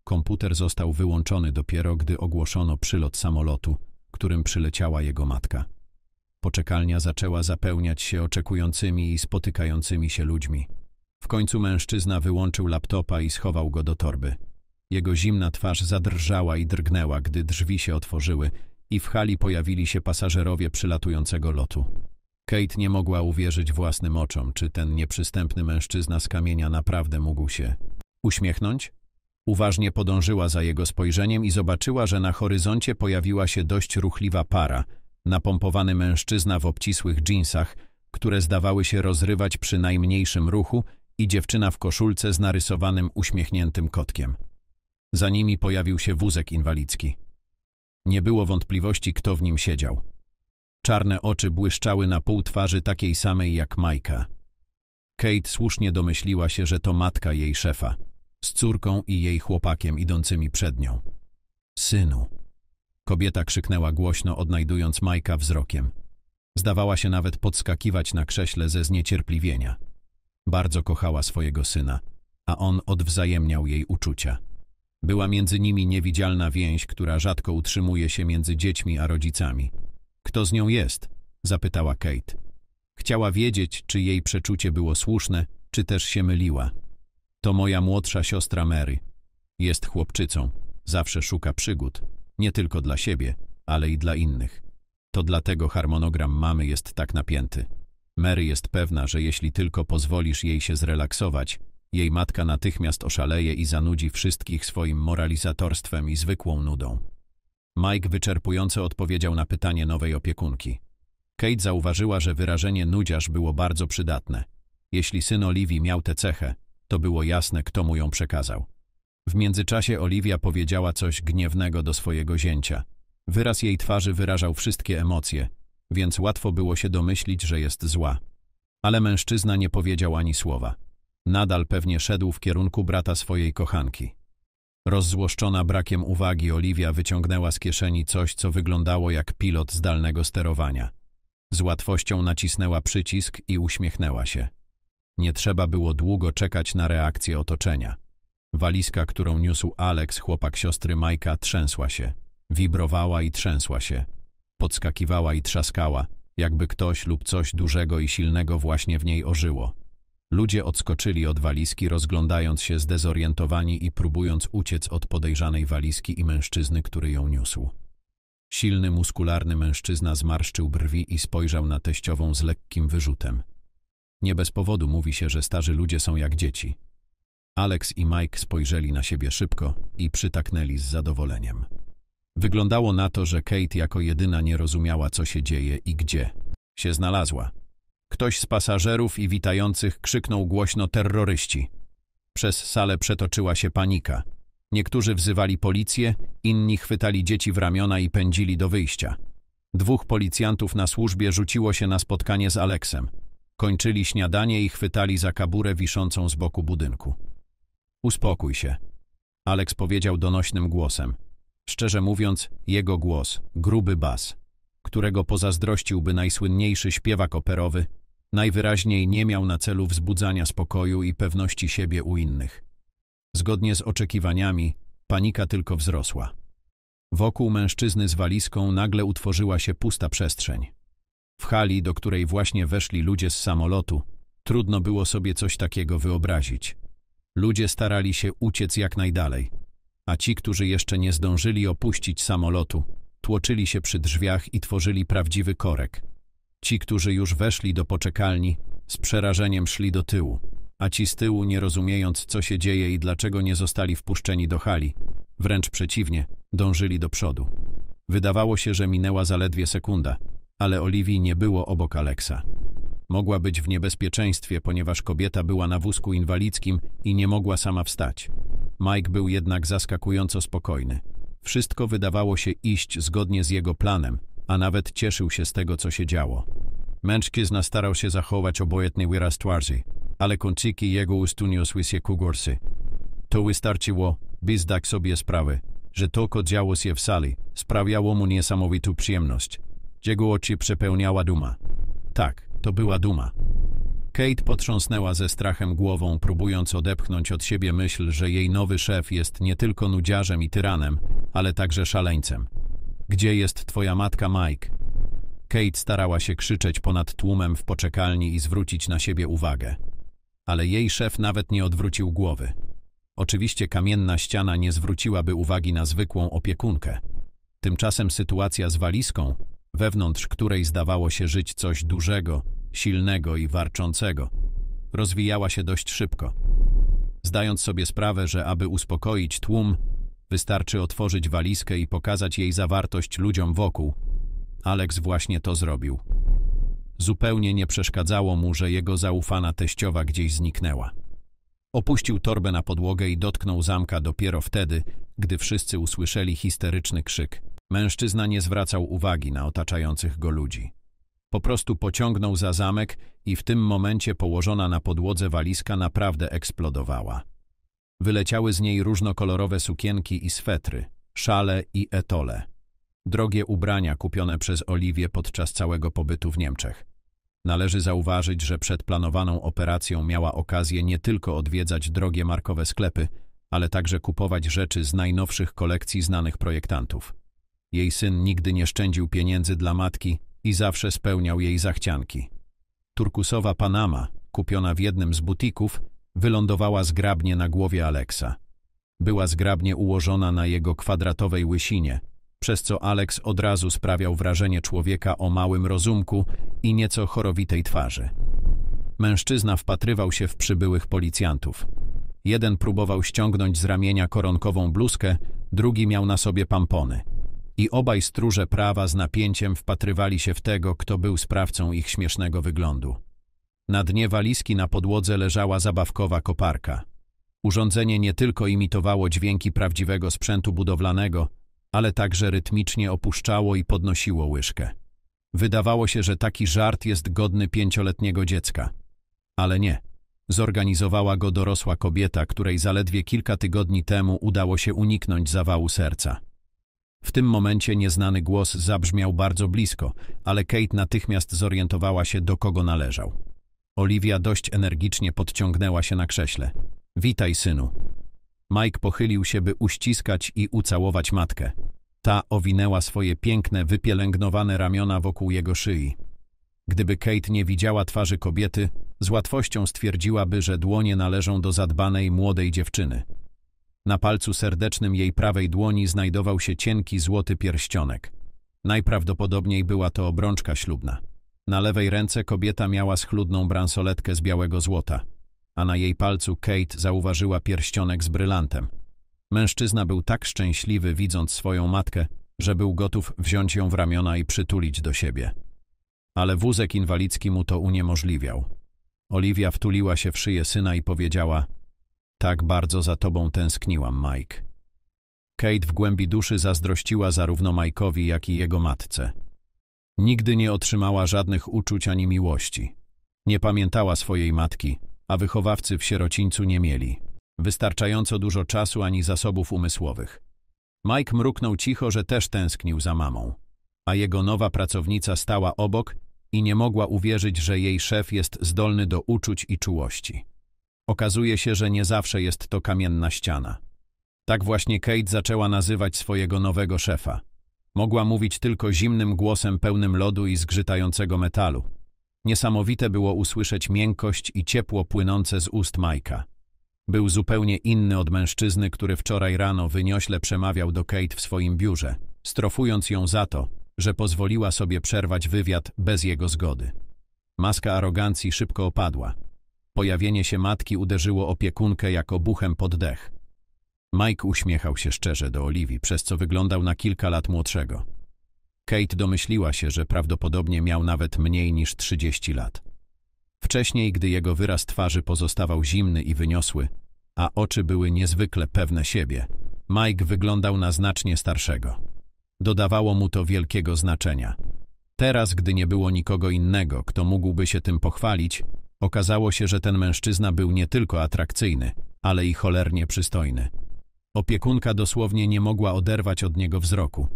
Komputer został wyłączony dopiero, gdy ogłoszono przylot samolotu, którym przyleciała jego matka. Poczekalnia zaczęła zapełniać się oczekującymi i spotykającymi się ludźmi. W końcu mężczyzna wyłączył laptopa i schował go do torby. Jego zimna twarz zadrżała i drgnęła, gdy drzwi się otworzyły i w hali pojawili się pasażerowie przylatującego lotu. Kate nie mogła uwierzyć własnym oczom, czy ten nieprzystępny mężczyzna z kamienia naprawdę mógł się uśmiechnąć. Uważnie podążyła za jego spojrzeniem i zobaczyła, że na horyzoncie pojawiła się dość ruchliwa para, napompowany mężczyzna w obcisłych dżinsach, które zdawały się rozrywać przy najmniejszym ruchu i dziewczyna w koszulce z narysowanym uśmiechniętym kotkiem. Za nimi pojawił się wózek inwalidzki. Nie było wątpliwości, kto w nim siedział. Czarne oczy błyszczały na pół twarzy takiej samej jak Majka. Kate słusznie domyśliła się, że to matka jej szefa, z córką i jej chłopakiem idącymi przed nią. Synu! Kobieta krzyknęła głośno, odnajdując Majka wzrokiem. Zdawała się nawet podskakiwać na krześle ze zniecierpliwienia. Bardzo kochała swojego syna, a on odwzajemniał jej uczucia. Była między nimi niewidzialna więź, która rzadko utrzymuje się między dziećmi a rodzicami. Kto z nią jest? zapytała Kate. Chciała wiedzieć, czy jej przeczucie było słuszne, czy też się myliła. To moja młodsza siostra Mary. Jest chłopczycą. Zawsze szuka przygód. Nie tylko dla siebie, ale i dla innych. To dlatego harmonogram mamy jest tak napięty. Mary jest pewna, że jeśli tylko pozwolisz jej się zrelaksować, jej matka natychmiast oszaleje i zanudzi wszystkich swoim moralizatorstwem i zwykłą nudą. Mike wyczerpująco odpowiedział na pytanie nowej opiekunki. Kate zauważyła, że wyrażenie nudziarz było bardzo przydatne. Jeśli syn Oliwii miał tę cechę, to było jasne, kto mu ją przekazał. W międzyczasie Oliwia powiedziała coś gniewnego do swojego zięcia. Wyraz jej twarzy wyrażał wszystkie emocje, więc łatwo było się domyślić, że jest zła. Ale mężczyzna nie powiedział ani słowa. Nadal pewnie szedł w kierunku brata swojej kochanki. Rozzłoszczona brakiem uwagi Oliwia wyciągnęła z kieszeni coś, co wyglądało jak pilot zdalnego sterowania. Z łatwością nacisnęła przycisk i uśmiechnęła się. Nie trzeba było długo czekać na reakcję otoczenia. Walizka, którą niósł Alex, chłopak siostry Majka, trzęsła się. Wibrowała i trzęsła się. Podskakiwała i trzaskała, jakby ktoś lub coś dużego i silnego właśnie w niej ożyło. Ludzie odskoczyli od walizki, rozglądając się zdezorientowani i próbując uciec od podejrzanej walizki i mężczyzny, który ją niósł. Silny, muskularny mężczyzna zmarszczył brwi i spojrzał na teściową z lekkim wyrzutem. Nie bez powodu mówi się, że starzy ludzie są jak dzieci. Alex i Mike spojrzeli na siebie szybko i przytaknęli z zadowoleniem. Wyglądało na to, że Kate jako jedyna nie rozumiała, co się dzieje i gdzie się znalazła. Ktoś z pasażerów i witających krzyknął głośno terroryści. Przez salę przetoczyła się panika. Niektórzy wzywali policję, inni chwytali dzieci w ramiona i pędzili do wyjścia. Dwóch policjantów na służbie rzuciło się na spotkanie z Aleksem. Kończyli śniadanie i chwytali za kaburę wiszącą z boku budynku. Uspokój się. Aleks powiedział donośnym głosem. Szczerze mówiąc, jego głos, gruby bas, którego pozazdrościłby najsłynniejszy śpiewak operowy, najwyraźniej nie miał na celu wzbudzania spokoju i pewności siebie u innych. Zgodnie z oczekiwaniami, panika tylko wzrosła. Wokół mężczyzny z walizką nagle utworzyła się pusta przestrzeń. W hali, do której właśnie weszli ludzie z samolotu, trudno było sobie coś takiego wyobrazić. Ludzie starali się uciec jak najdalej, a ci, którzy jeszcze nie zdążyli opuścić samolotu, tłoczyli się przy drzwiach i tworzyli prawdziwy korek. Ci, którzy już weszli do poczekalni, z przerażeniem szli do tyłu, a ci z tyłu, nie rozumiejąc, co się dzieje i dlaczego nie zostali wpuszczeni do hali, wręcz przeciwnie, dążyli do przodu. Wydawało się, że minęła zaledwie sekunda, ale Oliwii nie było obok Aleksa. Mogła być w niebezpieczeństwie, ponieważ kobieta była na wózku inwalidzkim i nie mogła sama wstać. Mike był jednak zaskakująco spokojny. Wszystko wydawało się iść zgodnie z jego planem, a nawet cieszył się z tego, co się działo. Mężczyzna starał się zachować obojętny wyraz twarzy, ale kończyki jego ust uniosły się ku górsy. To wystarczyło, by zdać sobie sprawę, że to, co działo się w sali, sprawiało mu niesamowitą przyjemność. Jego oczy przepełniała duma. Tak, to była duma. Kate potrząsnęła ze strachem głową, próbując odepchnąć od siebie myśl, że jej nowy szef jest nie tylko nudziarzem i tyranem, ale także szaleńcem. Gdzie jest twoja matka, Mike? Kate starała się krzyczeć ponad tłumem w poczekalni i zwrócić na siebie uwagę. Ale jej szef nawet nie odwrócił głowy. Oczywiście kamienna ściana nie zwróciłaby uwagi na zwykłą opiekunkę. Tymczasem sytuacja z walizką, wewnątrz której zdawało się żyć coś dużego, silnego i warczącego, rozwijała się dość szybko. Zdając sobie sprawę, że aby uspokoić tłum, wystarczy otworzyć walizkę i pokazać jej zawartość ludziom wokół, Alex właśnie to zrobił. Zupełnie nie przeszkadzało mu, że jego zaufana teściowa gdzieś zniknęła. Opuścił torbę na podłogę i dotknął zamka dopiero wtedy, gdy wszyscy usłyszeli histeryczny krzyk. Mężczyzna nie zwracał uwagi na otaczających go ludzi. Po prostu pociągnął za zamek i w tym momencie położona na podłodze walizka naprawdę eksplodowała. Wyleciały z niej różnokolorowe sukienki i swetry, szale i etole. Drogie ubrania kupione przez Oliwię podczas całego pobytu w Niemczech. Należy zauważyć, że przed planowaną operacją miała okazję nie tylko odwiedzać drogie markowe sklepy, ale także kupować rzeczy z najnowszych kolekcji znanych projektantów. Jej syn nigdy nie szczędził pieniędzy dla matki i zawsze spełniał jej zachcianki. Turkusowa Panama, kupiona w jednym z butików, wylądowała zgrabnie na głowie Aleksa. Była zgrabnie ułożona na jego kwadratowej łysinie, przez co Aleks od razu sprawiał wrażenie człowieka o małym rozumku i nieco chorowitej twarzy. Mężczyzna wpatrywał się w przybyłych policjantów. Jeden próbował ściągnąć z ramienia koronkową bluzkę, drugi miał na sobie pampony i obaj stróże prawa z napięciem wpatrywali się w tego, kto był sprawcą ich śmiesznego wyglądu. Na dnie walizki na podłodze leżała zabawkowa koparka. Urządzenie nie tylko imitowało dźwięki prawdziwego sprzętu budowlanego, ale także rytmicznie opuszczało i podnosiło łyżkę. Wydawało się, że taki żart jest godny pięcioletniego dziecka. Ale nie. Zorganizowała go dorosła kobieta, której zaledwie kilka tygodni temu udało się uniknąć zawału serca. W tym momencie nieznany głos zabrzmiał bardzo blisko, ale Kate natychmiast zorientowała się, do kogo należał. Oliwia dość energicznie podciągnęła się na krześle. Witaj, synu. Mike pochylił się, by uściskać i ucałować matkę. Ta owinęła swoje piękne, wypielęgnowane ramiona wokół jego szyi. Gdyby Kate nie widziała twarzy kobiety, z łatwością stwierdziłaby, że dłonie należą do zadbanej młodej dziewczyny. Na palcu serdecznym jej prawej dłoni znajdował się cienki złoty pierścionek. Najprawdopodobniej była to obrączka ślubna. Na lewej ręce kobieta miała schludną bransoletkę z białego złota, a na jej palcu Kate zauważyła pierścionek z brylantem. Mężczyzna był tak szczęśliwy, widząc swoją matkę, że był gotów wziąć ją w ramiona i przytulić do siebie. Ale wózek inwalidzki mu to uniemożliwiał. Oliwia wtuliła się w szyję syna i powiedziała tak bardzo za tobą tęskniłam, Mike. Kate w głębi duszy zazdrościła zarówno Mike'owi, jak i jego matce. Nigdy nie otrzymała żadnych uczuć ani miłości. Nie pamiętała swojej matki, a wychowawcy w sierocińcu nie mieli. Wystarczająco dużo czasu ani zasobów umysłowych. Mike mruknął cicho, że też tęsknił za mamą. A jego nowa pracownica stała obok i nie mogła uwierzyć, że jej szef jest zdolny do uczuć i czułości. Okazuje się, że nie zawsze jest to kamienna ściana. Tak właśnie Kate zaczęła nazywać swojego nowego szefa. Mogła mówić tylko zimnym głosem pełnym lodu i zgrzytającego metalu. Niesamowite było usłyszeć miękkość i ciepło płynące z ust Majka. Był zupełnie inny od mężczyzny, który wczoraj rano wyniośle przemawiał do Kate w swoim biurze, strofując ją za to, że pozwoliła sobie przerwać wywiad bez jego zgody. Maska arogancji szybko opadła. Pojawienie się matki uderzyło opiekunkę jako buchem pod dech. Mike uśmiechał się szczerze do Oliwii, przez co wyglądał na kilka lat młodszego. Kate domyśliła się, że prawdopodobnie miał nawet mniej niż 30 lat. Wcześniej, gdy jego wyraz twarzy pozostawał zimny i wyniosły, a oczy były niezwykle pewne siebie, Mike wyglądał na znacznie starszego. Dodawało mu to wielkiego znaczenia. Teraz, gdy nie było nikogo innego, kto mógłby się tym pochwalić, Okazało się, że ten mężczyzna był nie tylko atrakcyjny, ale i cholernie przystojny. Opiekunka dosłownie nie mogła oderwać od niego wzroku.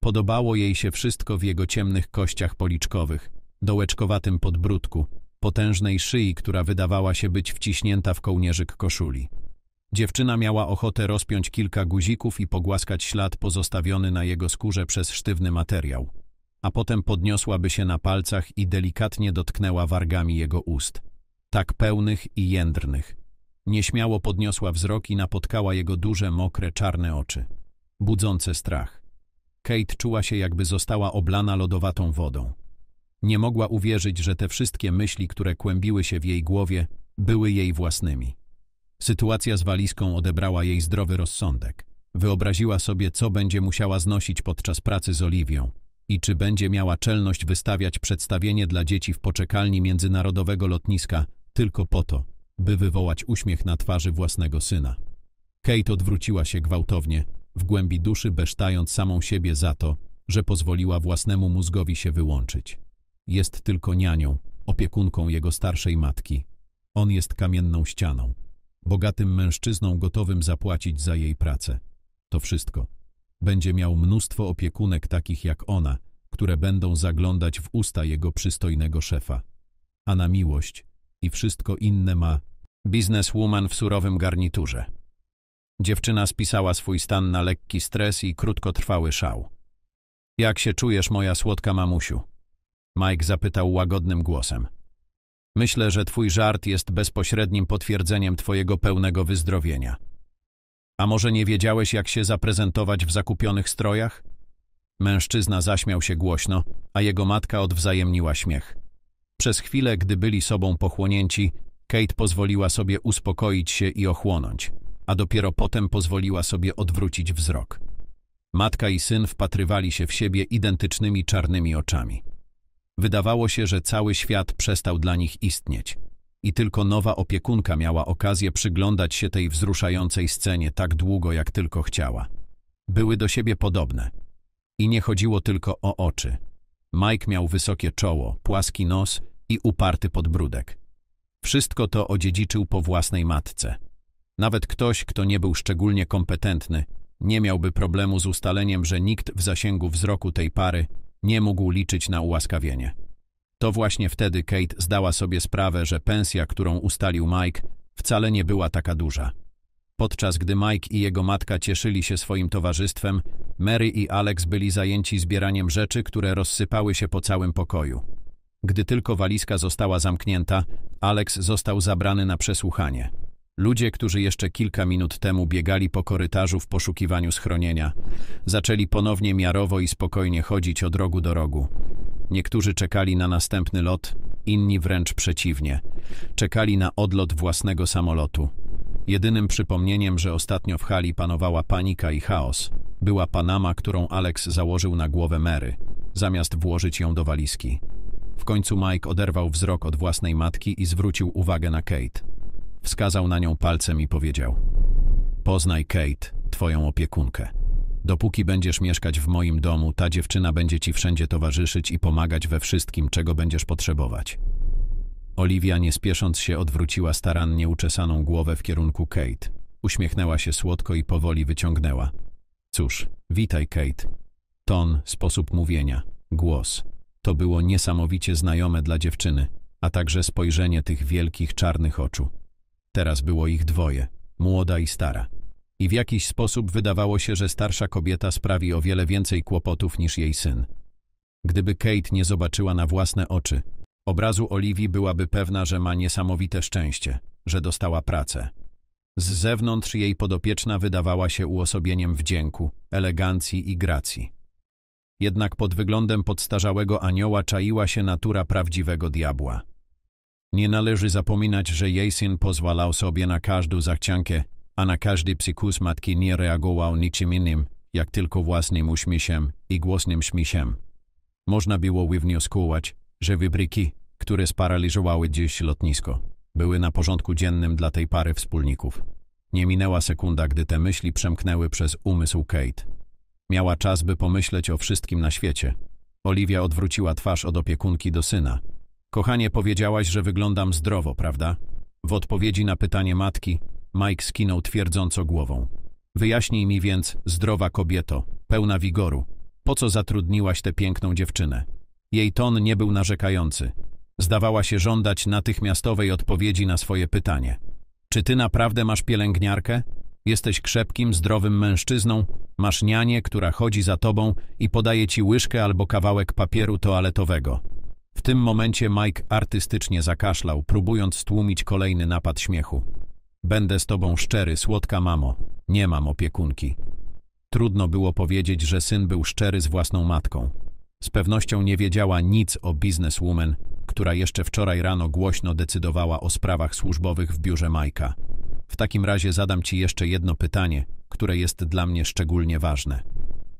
Podobało jej się wszystko w jego ciemnych kościach policzkowych, dołeczkowatym podbródku, potężnej szyi, która wydawała się być wciśnięta w kołnierzyk koszuli. Dziewczyna miała ochotę rozpiąć kilka guzików i pogłaskać ślad pozostawiony na jego skórze przez sztywny materiał a potem podniosłaby się na palcach i delikatnie dotknęła wargami jego ust, tak pełnych i jędrnych. Nieśmiało podniosła wzrok i napotkała jego duże, mokre, czarne oczy, budzące strach. Kate czuła się, jakby została oblana lodowatą wodą. Nie mogła uwierzyć, że te wszystkie myśli, które kłębiły się w jej głowie, były jej własnymi. Sytuacja z walizką odebrała jej zdrowy rozsądek. Wyobraziła sobie, co będzie musiała znosić podczas pracy z Oliwią, i czy będzie miała czelność wystawiać przedstawienie dla dzieci w poczekalni międzynarodowego lotniska tylko po to, by wywołać uśmiech na twarzy własnego syna. Kate odwróciła się gwałtownie, w głębi duszy besztając samą siebie za to, że pozwoliła własnemu mózgowi się wyłączyć. Jest tylko nianią, opiekunką jego starszej matki. On jest kamienną ścianą, bogatym mężczyzną gotowym zapłacić za jej pracę. To wszystko. Będzie miał mnóstwo opiekunek takich jak ona, które będą zaglądać w usta jego przystojnego szefa. A na miłość i wszystko inne ma bizneswoman w surowym garniturze. Dziewczyna spisała swój stan na lekki stres i krótkotrwały szał. Jak się czujesz, moja słodka mamusiu? Mike zapytał łagodnym głosem. Myślę, że twój żart jest bezpośrednim potwierdzeniem twojego pełnego wyzdrowienia. A może nie wiedziałeś, jak się zaprezentować w zakupionych strojach? Mężczyzna zaśmiał się głośno, a jego matka odwzajemniła śmiech. Przez chwilę, gdy byli sobą pochłonięci, Kate pozwoliła sobie uspokoić się i ochłonąć, a dopiero potem pozwoliła sobie odwrócić wzrok. Matka i syn wpatrywali się w siebie identycznymi czarnymi oczami. Wydawało się, że cały świat przestał dla nich istnieć i tylko nowa opiekunka miała okazję przyglądać się tej wzruszającej scenie tak długo, jak tylko chciała. Były do siebie podobne. I nie chodziło tylko o oczy. Mike miał wysokie czoło, płaski nos i uparty podbródek. Wszystko to odziedziczył po własnej matce. Nawet ktoś, kto nie był szczególnie kompetentny, nie miałby problemu z ustaleniem, że nikt w zasięgu wzroku tej pary nie mógł liczyć na ułaskawienie. To właśnie wtedy Kate zdała sobie sprawę, że pensja, którą ustalił Mike, wcale nie była taka duża. Podczas gdy Mike i jego matka cieszyli się swoim towarzystwem, Mary i Alex byli zajęci zbieraniem rzeczy, które rozsypały się po całym pokoju. Gdy tylko walizka została zamknięta, Alex został zabrany na przesłuchanie. Ludzie, którzy jeszcze kilka minut temu biegali po korytarzu w poszukiwaniu schronienia, zaczęli ponownie miarowo i spokojnie chodzić od rogu do rogu. Niektórzy czekali na następny lot, inni wręcz przeciwnie. Czekali na odlot własnego samolotu. Jedynym przypomnieniem, że ostatnio w hali panowała panika i chaos, była Panama, którą Alex założył na głowę Mary, zamiast włożyć ją do walizki. W końcu Mike oderwał wzrok od własnej matki i zwrócił uwagę na Kate. Wskazał na nią palcem i powiedział: Poznaj Kate, twoją opiekunkę. Dopóki będziesz mieszkać w moim domu, ta dziewczyna będzie ci wszędzie towarzyszyć i pomagać we wszystkim, czego będziesz potrzebować. Oliwia, nie spiesząc się, odwróciła starannie uczesaną głowę w kierunku Kate. Uśmiechnęła się słodko i powoli wyciągnęła. Cóż, witaj, Kate. Ton, sposób mówienia, głos. To było niesamowicie znajome dla dziewczyny, a także spojrzenie tych wielkich czarnych oczu. Teraz było ich dwoje, młoda i stara i w jakiś sposób wydawało się, że starsza kobieta sprawi o wiele więcej kłopotów niż jej syn. Gdyby Kate nie zobaczyła na własne oczy, obrazu Oliwii byłaby pewna, że ma niesamowite szczęście, że dostała pracę. Z zewnątrz jej podopieczna wydawała się uosobieniem wdzięku, elegancji i gracji. Jednak pod wyglądem podstarzałego anioła czaiła się natura prawdziwego diabła. Nie należy zapominać, że jej syn pozwalał sobie na każdą zachciankę, a na każdy psikus matki nie reagował niczym innym, jak tylko własnym uśmiechem i głosnym śmiechem. Można było wywnioskować, że wybryki, które sparaliżowały dziś lotnisko, były na porządku dziennym dla tej pary wspólników. Nie minęła sekunda, gdy te myśli przemknęły przez umysł Kate. Miała czas, by pomyśleć o wszystkim na świecie. Oliwia odwróciła twarz od opiekunki do syna. Kochanie, powiedziałaś, że wyglądam zdrowo, prawda? W odpowiedzi na pytanie matki Mike skinął twierdząco głową. Wyjaśnij mi więc, zdrowa kobieto, pełna wigoru, po co zatrudniłaś tę piękną dziewczynę? Jej ton nie był narzekający. Zdawała się żądać natychmiastowej odpowiedzi na swoje pytanie. Czy ty naprawdę masz pielęgniarkę? Jesteś krzepkim, zdrowym mężczyzną, masz nianię, która chodzi za tobą i podaje ci łyżkę albo kawałek papieru toaletowego. W tym momencie Mike artystycznie zakaszlał, próbując stłumić kolejny napad śmiechu. Będę z tobą szczery, słodka mamo. Nie mam opiekunki. Trudno było powiedzieć, że syn był szczery z własną matką. Z pewnością nie wiedziała nic o bizneswoman, która jeszcze wczoraj rano głośno decydowała o sprawach służbowych w biurze Majka. W takim razie zadam ci jeszcze jedno pytanie, które jest dla mnie szczególnie ważne.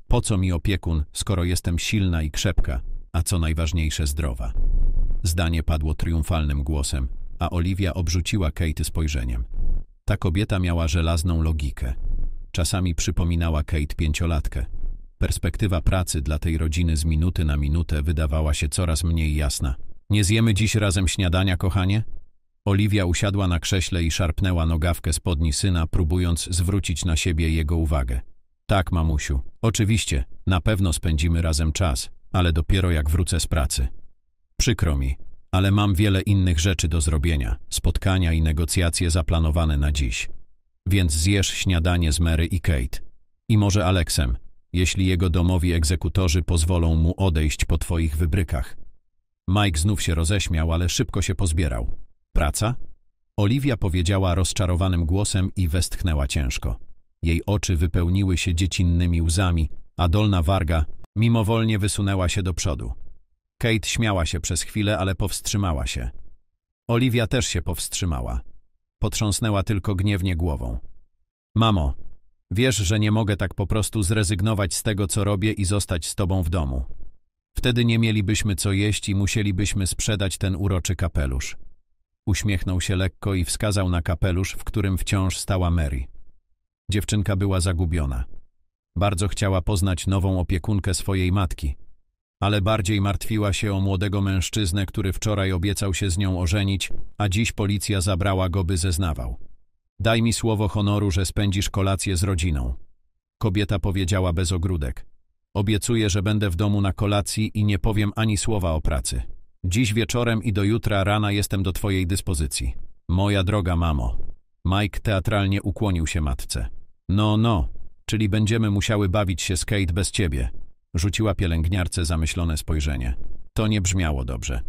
Po co mi opiekun, skoro jestem silna i krzepka, a co najważniejsze zdrowa? Zdanie padło triumfalnym głosem, a Oliwia obrzuciła Kate spojrzeniem. Ta kobieta miała żelazną logikę. Czasami przypominała Kate pięciolatkę. Perspektywa pracy dla tej rodziny z minuty na minutę wydawała się coraz mniej jasna. Nie zjemy dziś razem śniadania, kochanie? Oliwia usiadła na krześle i szarpnęła nogawkę spodni syna, próbując zwrócić na siebie jego uwagę. Tak, mamusiu, oczywiście, na pewno spędzimy razem czas, ale dopiero jak wrócę z pracy. Przykro mi, ale mam wiele innych rzeczy do zrobienia, spotkania i negocjacje zaplanowane na dziś. Więc zjesz śniadanie z Mary i Kate. I może Aleksem, jeśli jego domowi egzekutorzy pozwolą mu odejść po twoich wybrykach. Mike znów się roześmiał, ale szybko się pozbierał. Praca? Oliwia powiedziała rozczarowanym głosem i westchnęła ciężko. Jej oczy wypełniły się dziecinnymi łzami, a dolna warga mimowolnie wysunęła się do przodu. Kate śmiała się przez chwilę, ale powstrzymała się. Oliwia też się powstrzymała. Potrząsnęła tylko gniewnie głową. Mamo, wiesz, że nie mogę tak po prostu zrezygnować z tego, co robię i zostać z tobą w domu. Wtedy nie mielibyśmy co jeść i musielibyśmy sprzedać ten uroczy kapelusz. Uśmiechnął się lekko i wskazał na kapelusz, w którym wciąż stała Mary. Dziewczynka była zagubiona. Bardzo chciała poznać nową opiekunkę swojej matki ale bardziej martwiła się o młodego mężczyznę, który wczoraj obiecał się z nią ożenić, a dziś policja zabrała go, by zeznawał. Daj mi słowo honoru, że spędzisz kolację z rodziną. Kobieta powiedziała bez ogródek. Obiecuję, że będę w domu na kolacji i nie powiem ani słowa o pracy. Dziś wieczorem i do jutra rana jestem do twojej dyspozycji. Moja droga mamo. Mike teatralnie ukłonił się matce. No, no, czyli będziemy musiały bawić się skate bez ciebie. Rzuciła pielęgniarce zamyślone spojrzenie. To nie brzmiało dobrze.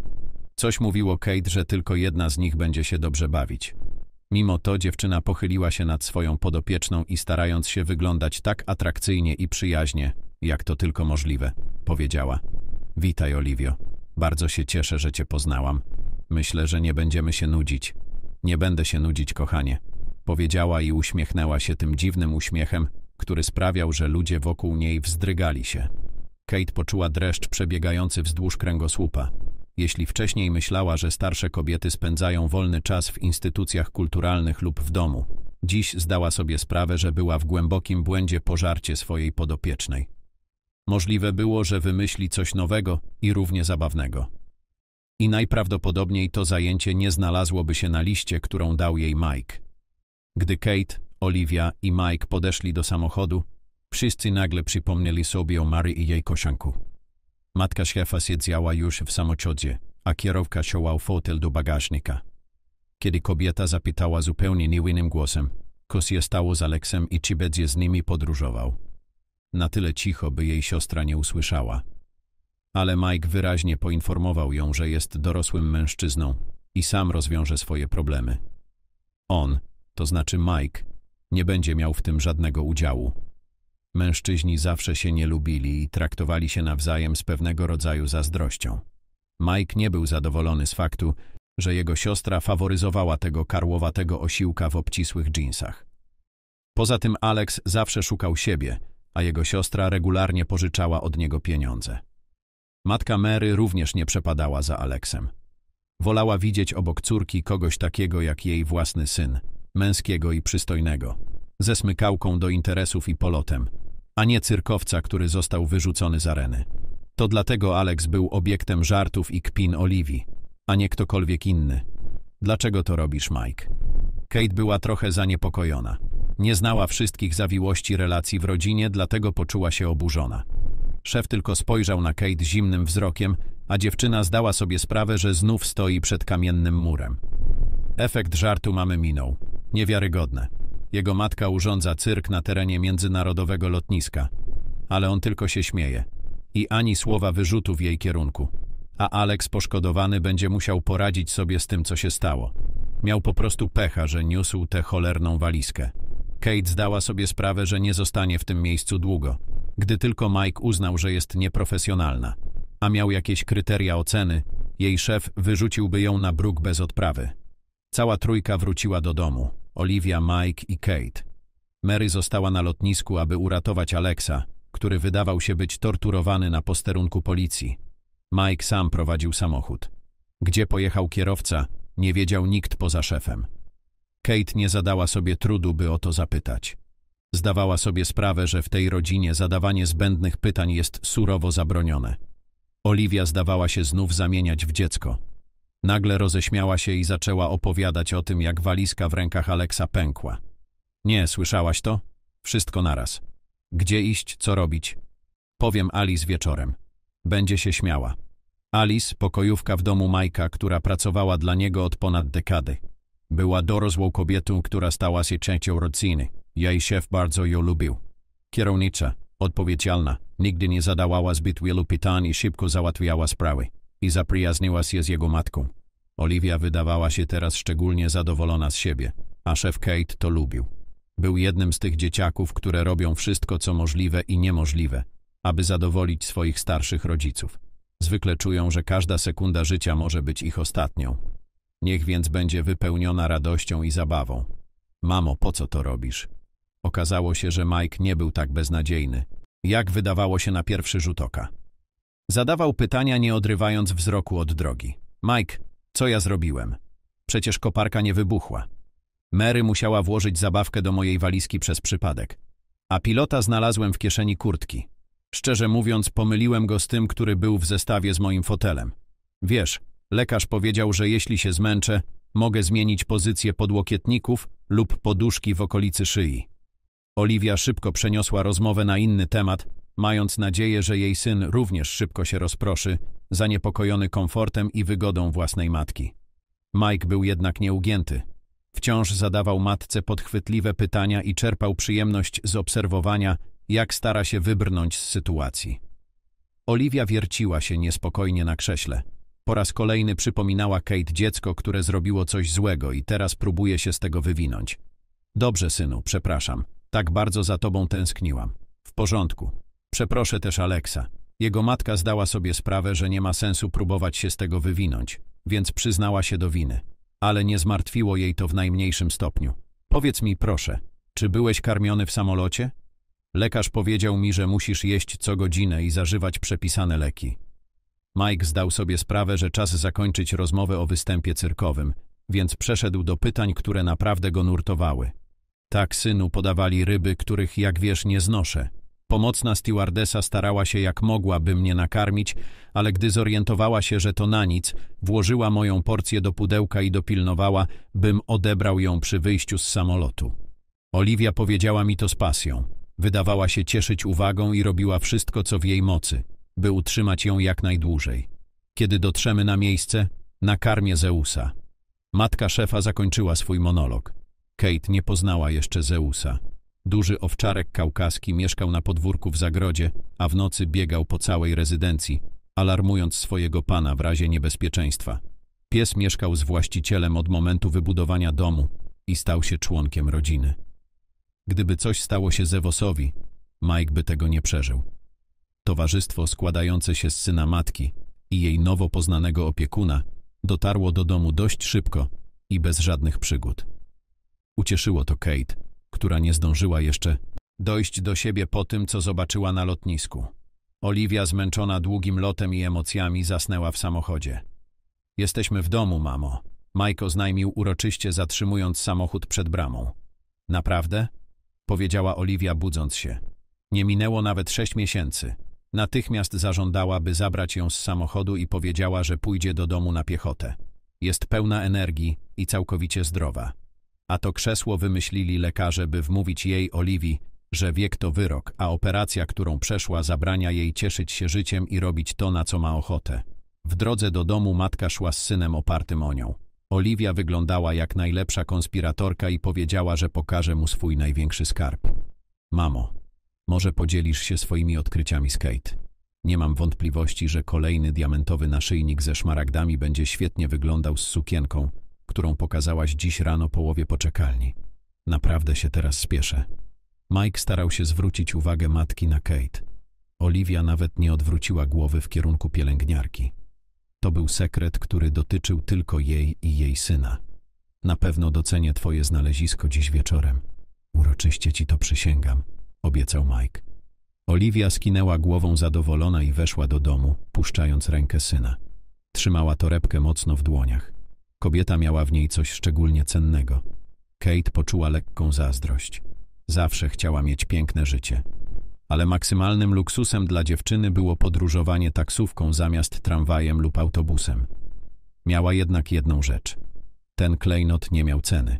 Coś mówiło Kate, że tylko jedna z nich będzie się dobrze bawić. Mimo to dziewczyna pochyliła się nad swoją podopieczną i starając się wyglądać tak atrakcyjnie i przyjaźnie, jak to tylko możliwe, powiedziała. Witaj, Oliwio. Bardzo się cieszę, że cię poznałam. Myślę, że nie będziemy się nudzić. Nie będę się nudzić, kochanie. Powiedziała i uśmiechnęła się tym dziwnym uśmiechem, który sprawiał, że ludzie wokół niej wzdrygali się. Kate poczuła dreszcz przebiegający wzdłuż kręgosłupa. Jeśli wcześniej myślała, że starsze kobiety spędzają wolny czas w instytucjach kulturalnych lub w domu, dziś zdała sobie sprawę, że była w głębokim błędzie pożarcie swojej podopiecznej. Możliwe było, że wymyśli coś nowego i równie zabawnego. I najprawdopodobniej to zajęcie nie znalazłoby się na liście, którą dał jej Mike. Gdy Kate, Olivia i Mike podeszli do samochodu, Wszyscy nagle przypomnieli sobie o Marii i jej koszanku. Matka szefa siedziała już w samochodzie, a kierowca siołał fotel do bagażnika. Kiedy kobieta zapytała zupełnie niewinnym głosem, Kosie się stało z Aleksem i czy będzie z nimi podróżował. Na tyle cicho, by jej siostra nie usłyszała. Ale Mike wyraźnie poinformował ją, że jest dorosłym mężczyzną i sam rozwiąże swoje problemy. On, to znaczy Mike, nie będzie miał w tym żadnego udziału. Mężczyźni zawsze się nie lubili i traktowali się nawzajem z pewnego rodzaju zazdrością. Mike nie był zadowolony z faktu, że jego siostra faworyzowała tego karłowatego osiłka w obcisłych dżinsach. Poza tym Alex zawsze szukał siebie, a jego siostra regularnie pożyczała od niego pieniądze. Matka Mary również nie przepadała za Alexem. Wolała widzieć obok córki kogoś takiego jak jej własny syn, męskiego i przystojnego, ze smykałką do interesów i polotem – a nie cyrkowca, który został wyrzucony z areny. To dlatego Alex był obiektem żartów i kpin Oliwii, a nie ktokolwiek inny. Dlaczego to robisz, Mike? Kate była trochę zaniepokojona. Nie znała wszystkich zawiłości relacji w rodzinie, dlatego poczuła się oburzona. Szef tylko spojrzał na Kate zimnym wzrokiem, a dziewczyna zdała sobie sprawę, że znów stoi przed kamiennym murem. Efekt żartu mamy minął. Niewiarygodne. Jego matka urządza cyrk na terenie międzynarodowego lotniska. Ale on tylko się śmieje. I ani słowa wyrzutu w jej kierunku. A Alex poszkodowany będzie musiał poradzić sobie z tym, co się stało. Miał po prostu pecha, że niósł tę cholerną walizkę. Kate zdała sobie sprawę, że nie zostanie w tym miejscu długo, gdy tylko Mike uznał, że jest nieprofesjonalna, a miał jakieś kryteria oceny, jej szef wyrzuciłby ją na bruk bez odprawy. Cała trójka wróciła do domu, Olivia, Mike i Kate. Mary została na lotnisku, aby uratować Alexa, który wydawał się być torturowany na posterunku policji. Mike sam prowadził samochód. Gdzie pojechał kierowca, nie wiedział nikt poza szefem. Kate nie zadała sobie trudu, by o to zapytać. Zdawała sobie sprawę, że w tej rodzinie zadawanie zbędnych pytań jest surowo zabronione. Oliwia zdawała się znów zamieniać w dziecko. Nagle roześmiała się i zaczęła opowiadać o tym, jak walizka w rękach Aleksa pękła. Nie, słyszałaś to? Wszystko naraz. Gdzie iść, co robić? Powiem Alice wieczorem. Będzie się śmiała. Alice, pokojówka w domu Majka, która pracowała dla niego od ponad dekady. Była dorosłą kobietą, która stała się częścią rodziny. Jej szef bardzo ją lubił. Kierownicza, odpowiedzialna, nigdy nie zadawała zbyt wielu pytań i szybko załatwiała sprawy i zaprzyjaźniła się z jego matką. Oliwia wydawała się teraz szczególnie zadowolona z siebie, a szef Kate to lubił. Był jednym z tych dzieciaków, które robią wszystko, co możliwe i niemożliwe, aby zadowolić swoich starszych rodziców. Zwykle czują, że każda sekunda życia może być ich ostatnią. Niech więc będzie wypełniona radością i zabawą. Mamo, po co to robisz? Okazało się, że Mike nie był tak beznadziejny, jak wydawało się na pierwszy rzut oka. Zadawał pytania, nie odrywając wzroku od drogi. Mike, co ja zrobiłem? Przecież koparka nie wybuchła. Mary musiała włożyć zabawkę do mojej walizki przez przypadek. A pilota znalazłem w kieszeni kurtki. Szczerze mówiąc, pomyliłem go z tym, który był w zestawie z moim fotelem. Wiesz, lekarz powiedział, że jeśli się zmęczę, mogę zmienić pozycję podłokietników lub poduszki w okolicy szyi. Oliwia szybko przeniosła rozmowę na inny temat, Mając nadzieję, że jej syn również szybko się rozproszy, zaniepokojony komfortem i wygodą własnej matki. Mike był jednak nieugięty. Wciąż zadawał matce podchwytliwe pytania i czerpał przyjemność z obserwowania, jak stara się wybrnąć z sytuacji. Oliwia wierciła się niespokojnie na krześle. Po raz kolejny przypominała Kate dziecko, które zrobiło coś złego i teraz próbuje się z tego wywinąć. Dobrze, synu, przepraszam. Tak bardzo za tobą tęskniłam. W porządku. Przeproszę też Aleksa. Jego matka zdała sobie sprawę, że nie ma sensu próbować się z tego wywinąć, więc przyznała się do winy. Ale nie zmartwiło jej to w najmniejszym stopniu. Powiedz mi proszę, czy byłeś karmiony w samolocie? Lekarz powiedział mi, że musisz jeść co godzinę i zażywać przepisane leki. Mike zdał sobie sprawę, że czas zakończyć rozmowę o występie cyrkowym, więc przeszedł do pytań, które naprawdę go nurtowały. Tak, synu, podawali ryby, których, jak wiesz, nie znoszę. Pomocna stewardesa starała się jak mogła, by mnie nakarmić, ale gdy zorientowała się, że to na nic, włożyła moją porcję do pudełka i dopilnowała, bym odebrał ją przy wyjściu z samolotu. Oliwia powiedziała mi to z pasją. Wydawała się cieszyć uwagą i robiła wszystko, co w jej mocy, by utrzymać ją jak najdłużej. Kiedy dotrzemy na miejsce, nakarmię Zeusa. Matka szefa zakończyła swój monolog. Kate nie poznała jeszcze Zeusa. Duży owczarek kaukaski mieszkał na podwórku w zagrodzie, a w nocy biegał po całej rezydencji, alarmując swojego pana w razie niebezpieczeństwa. Pies mieszkał z właścicielem od momentu wybudowania domu i stał się członkiem rodziny. Gdyby coś stało się Zewosowi, Mike by tego nie przeżył. Towarzystwo składające się z syna matki i jej nowo poznanego opiekuna dotarło do domu dość szybko i bez żadnych przygód. Ucieszyło to Kate, która nie zdążyła jeszcze dojść do siebie po tym, co zobaczyła na lotnisku. Oliwia, zmęczona długim lotem i emocjami, zasnęła w samochodzie. Jesteśmy w domu, mamo. Majko znajmił uroczyście, zatrzymując samochód przed bramą. Naprawdę? Powiedziała Oliwia, budząc się. Nie minęło nawet sześć miesięcy. Natychmiast zażądała, by zabrać ją z samochodu i powiedziała, że pójdzie do domu na piechotę. Jest pełna energii i całkowicie zdrowa. A to krzesło wymyślili lekarze, by wmówić jej, Oliwii, że wiek to wyrok, a operacja, którą przeszła, zabrania jej cieszyć się życiem i robić to, na co ma ochotę. W drodze do domu matka szła z synem opartym o nią. Oliwia wyglądała jak najlepsza konspiratorka i powiedziała, że pokaże mu swój największy skarb. Mamo, może podzielisz się swoimi odkryciami z Kate. Nie mam wątpliwości, że kolejny diamentowy naszyjnik ze szmaragdami będzie świetnie wyglądał z sukienką, którą pokazałaś dziś rano połowie poczekalni. Naprawdę się teraz spieszę. Mike starał się zwrócić uwagę matki na Kate. Olivia nawet nie odwróciła głowy w kierunku pielęgniarki. To był sekret, który dotyczył tylko jej i jej syna. Na pewno docenię twoje znalezisko dziś wieczorem. Uroczyście ci to przysięgam, obiecał Mike. Oliwia skinęła głową zadowolona i weszła do domu, puszczając rękę syna. Trzymała torebkę mocno w dłoniach. Kobieta miała w niej coś szczególnie cennego. Kate poczuła lekką zazdrość. Zawsze chciała mieć piękne życie. Ale maksymalnym luksusem dla dziewczyny było podróżowanie taksówką zamiast tramwajem lub autobusem. Miała jednak jedną rzecz. Ten klejnot nie miał ceny.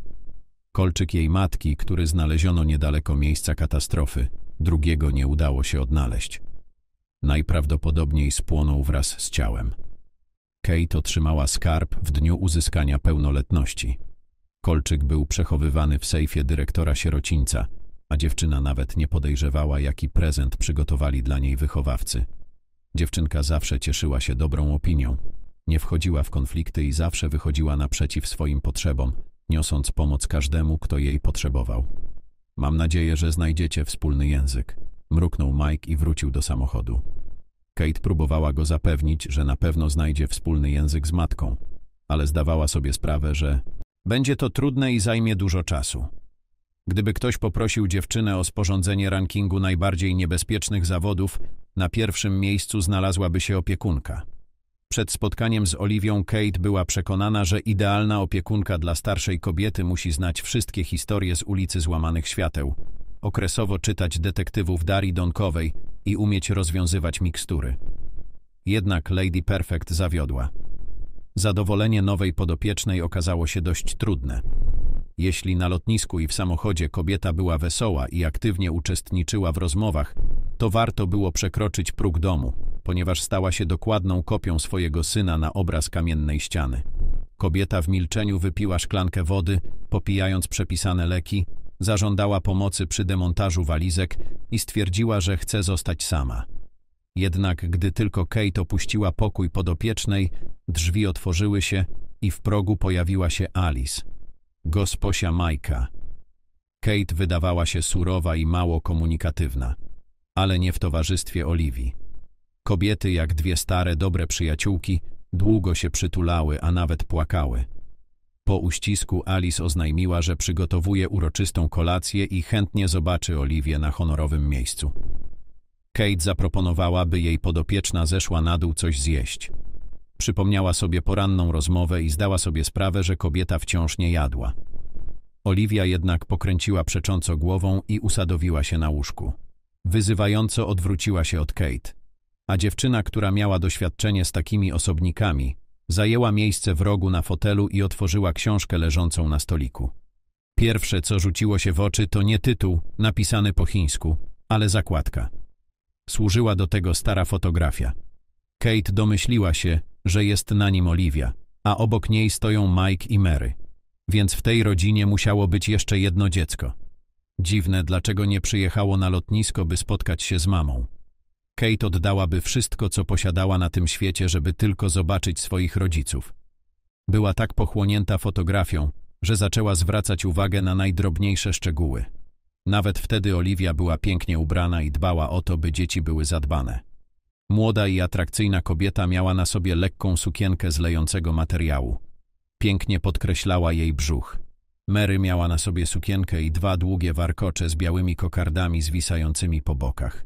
Kolczyk jej matki, który znaleziono niedaleko miejsca katastrofy, drugiego nie udało się odnaleźć. Najprawdopodobniej spłonął wraz z ciałem. Kate otrzymała skarb w dniu uzyskania pełnoletności. Kolczyk był przechowywany w sejfie dyrektora sierocińca, a dziewczyna nawet nie podejrzewała, jaki prezent przygotowali dla niej wychowawcy. Dziewczynka zawsze cieszyła się dobrą opinią. Nie wchodziła w konflikty i zawsze wychodziła naprzeciw swoim potrzebom, niosąc pomoc każdemu, kto jej potrzebował. Mam nadzieję, że znajdziecie wspólny język. Mruknął Mike i wrócił do samochodu. Kate próbowała go zapewnić, że na pewno znajdzie wspólny język z matką, ale zdawała sobie sprawę, że będzie to trudne i zajmie dużo czasu. Gdyby ktoś poprosił dziewczynę o sporządzenie rankingu najbardziej niebezpiecznych zawodów, na pierwszym miejscu znalazłaby się opiekunka. Przed spotkaniem z Oliwią Kate była przekonana, że idealna opiekunka dla starszej kobiety musi znać wszystkie historie z ulicy Złamanych Świateł, okresowo czytać detektywów Dari Donkowej i umieć rozwiązywać mikstury. Jednak Lady Perfect zawiodła. Zadowolenie nowej podopiecznej okazało się dość trudne. Jeśli na lotnisku i w samochodzie kobieta była wesoła i aktywnie uczestniczyła w rozmowach, to warto było przekroczyć próg domu, ponieważ stała się dokładną kopią swojego syna na obraz kamiennej ściany. Kobieta w milczeniu wypiła szklankę wody, popijając przepisane leki, Zażądała pomocy przy demontażu walizek i stwierdziła, że chce zostać sama. Jednak gdy tylko Kate opuściła pokój podopiecznej, drzwi otworzyły się i w progu pojawiła się Alice, gosposia Majka. Kate wydawała się surowa i mało komunikatywna, ale nie w towarzystwie Oliwii. Kobiety, jak dwie stare, dobre przyjaciółki, długo się przytulały, a nawet płakały. Po uścisku Alice oznajmiła, że przygotowuje uroczystą kolację i chętnie zobaczy Oliwię na honorowym miejscu. Kate zaproponowała, by jej podopieczna zeszła na dół coś zjeść. Przypomniała sobie poranną rozmowę i zdała sobie sprawę, że kobieta wciąż nie jadła. Oliwia jednak pokręciła przecząco głową i usadowiła się na łóżku. Wyzywająco odwróciła się od Kate, a dziewczyna, która miała doświadczenie z takimi osobnikami, Zajęła miejsce w rogu na fotelu i otworzyła książkę leżącą na stoliku. Pierwsze, co rzuciło się w oczy, to nie tytuł, napisany po chińsku, ale zakładka. Służyła do tego stara fotografia. Kate domyśliła się, że jest na nim Oliwia, a obok niej stoją Mike i Mary. Więc w tej rodzinie musiało być jeszcze jedno dziecko. Dziwne, dlaczego nie przyjechało na lotnisko, by spotkać się z mamą. Kate oddałaby wszystko, co posiadała na tym świecie, żeby tylko zobaczyć swoich rodziców. Była tak pochłonięta fotografią, że zaczęła zwracać uwagę na najdrobniejsze szczegóły. Nawet wtedy Oliwia była pięknie ubrana i dbała o to, by dzieci były zadbane. Młoda i atrakcyjna kobieta miała na sobie lekką sukienkę z lejącego materiału. Pięknie podkreślała jej brzuch. Mary miała na sobie sukienkę i dwa długie warkocze z białymi kokardami zwisającymi po bokach.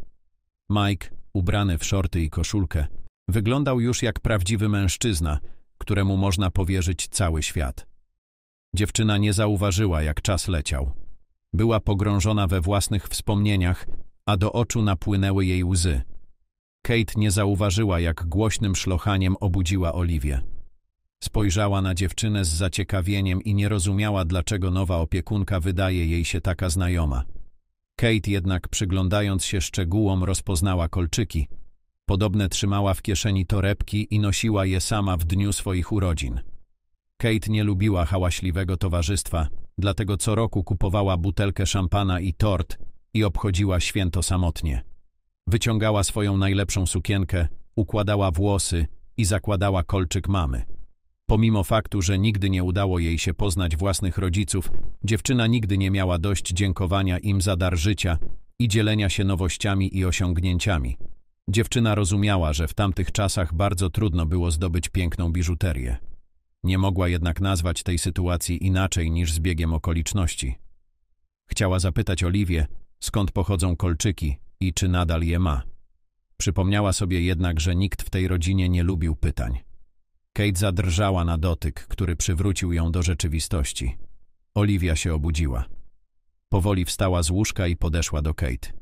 Mike, ubrany w szorty i koszulkę, wyglądał już jak prawdziwy mężczyzna, któremu można powierzyć cały świat. Dziewczyna nie zauważyła, jak czas leciał. Była pogrążona we własnych wspomnieniach, a do oczu napłynęły jej łzy. Kate nie zauważyła, jak głośnym szlochaniem obudziła Oliwię. Spojrzała na dziewczynę z zaciekawieniem i nie rozumiała, dlaczego nowa opiekunka wydaje jej się taka znajoma. Kate jednak przyglądając się szczegółom rozpoznała kolczyki. Podobne trzymała w kieszeni torebki i nosiła je sama w dniu swoich urodzin. Kate nie lubiła hałaśliwego towarzystwa, dlatego co roku kupowała butelkę szampana i tort i obchodziła święto samotnie. Wyciągała swoją najlepszą sukienkę, układała włosy i zakładała kolczyk mamy. Pomimo faktu, że nigdy nie udało jej się poznać własnych rodziców, dziewczyna nigdy nie miała dość dziękowania im za dar życia i dzielenia się nowościami i osiągnięciami. Dziewczyna rozumiała, że w tamtych czasach bardzo trudno było zdobyć piękną biżuterię. Nie mogła jednak nazwać tej sytuacji inaczej niż zbiegiem okoliczności. Chciała zapytać Oliwie, skąd pochodzą kolczyki i czy nadal je ma. Przypomniała sobie jednak, że nikt w tej rodzinie nie lubił pytań. Kate zadrżała na dotyk, który przywrócił ją do rzeczywistości. Oliwia się obudziła. Powoli wstała z łóżka i podeszła do Kate.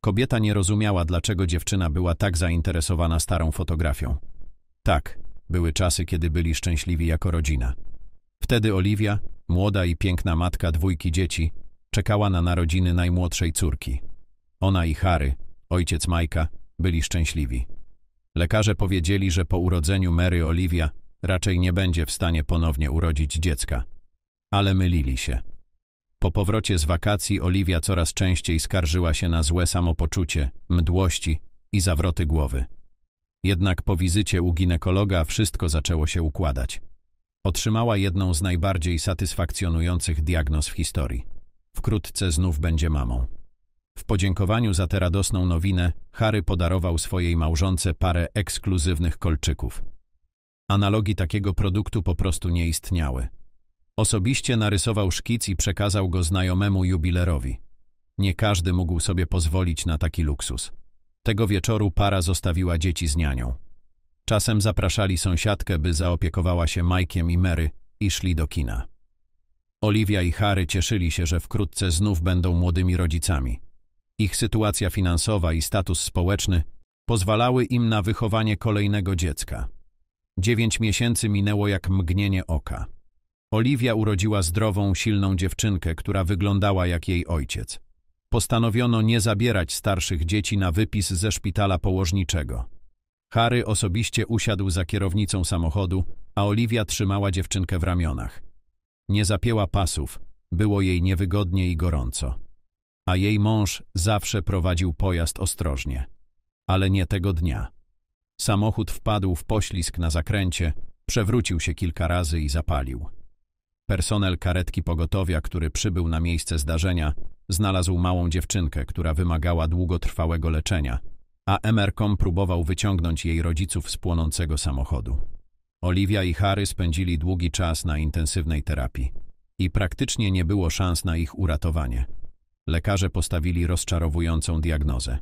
Kobieta nie rozumiała, dlaczego dziewczyna była tak zainteresowana starą fotografią. Tak, były czasy, kiedy byli szczęśliwi jako rodzina. Wtedy Oliwia, młoda i piękna matka dwójki dzieci, czekała na narodziny najmłodszej córki. Ona i Harry, ojciec Majka, byli szczęśliwi. Lekarze powiedzieli, że po urodzeniu Mary Olivia raczej nie będzie w stanie ponownie urodzić dziecka. Ale mylili się. Po powrocie z wakacji Oliwia coraz częściej skarżyła się na złe samopoczucie, mdłości i zawroty głowy. Jednak po wizycie u ginekologa wszystko zaczęło się układać. Otrzymała jedną z najbardziej satysfakcjonujących diagnoz w historii. Wkrótce znów będzie mamą. W podziękowaniu za tę radosną nowinę Harry podarował swojej małżonce parę ekskluzywnych kolczyków. Analogi takiego produktu po prostu nie istniały. Osobiście narysował szkic i przekazał go znajomemu jubilerowi. Nie każdy mógł sobie pozwolić na taki luksus. Tego wieczoru para zostawiła dzieci z nianią. Czasem zapraszali sąsiadkę, by zaopiekowała się Majkiem i Mary i szli do kina. Oliwia i Harry cieszyli się, że wkrótce znów będą młodymi rodzicami ich sytuacja finansowa i status społeczny pozwalały im na wychowanie kolejnego dziecka. Dziewięć miesięcy minęło jak mgnienie oka. Oliwia urodziła zdrową, silną dziewczynkę, która wyglądała jak jej ojciec. Postanowiono nie zabierać starszych dzieci na wypis ze szpitala położniczego. Harry osobiście usiadł za kierownicą samochodu, a Oliwia trzymała dziewczynkę w ramionach. Nie zapięła pasów, było jej niewygodnie i gorąco a jej mąż zawsze prowadził pojazd ostrożnie. Ale nie tego dnia. Samochód wpadł w poślizg na zakręcie, przewrócił się kilka razy i zapalił. Personel karetki pogotowia, który przybył na miejsce zdarzenia, znalazł małą dziewczynkę, która wymagała długotrwałego leczenia, a MR.com próbował wyciągnąć jej rodziców z płonącego samochodu. Oliwia i Harry spędzili długi czas na intensywnej terapii i praktycznie nie było szans na ich uratowanie. Lekarze postawili rozczarowującą diagnozę.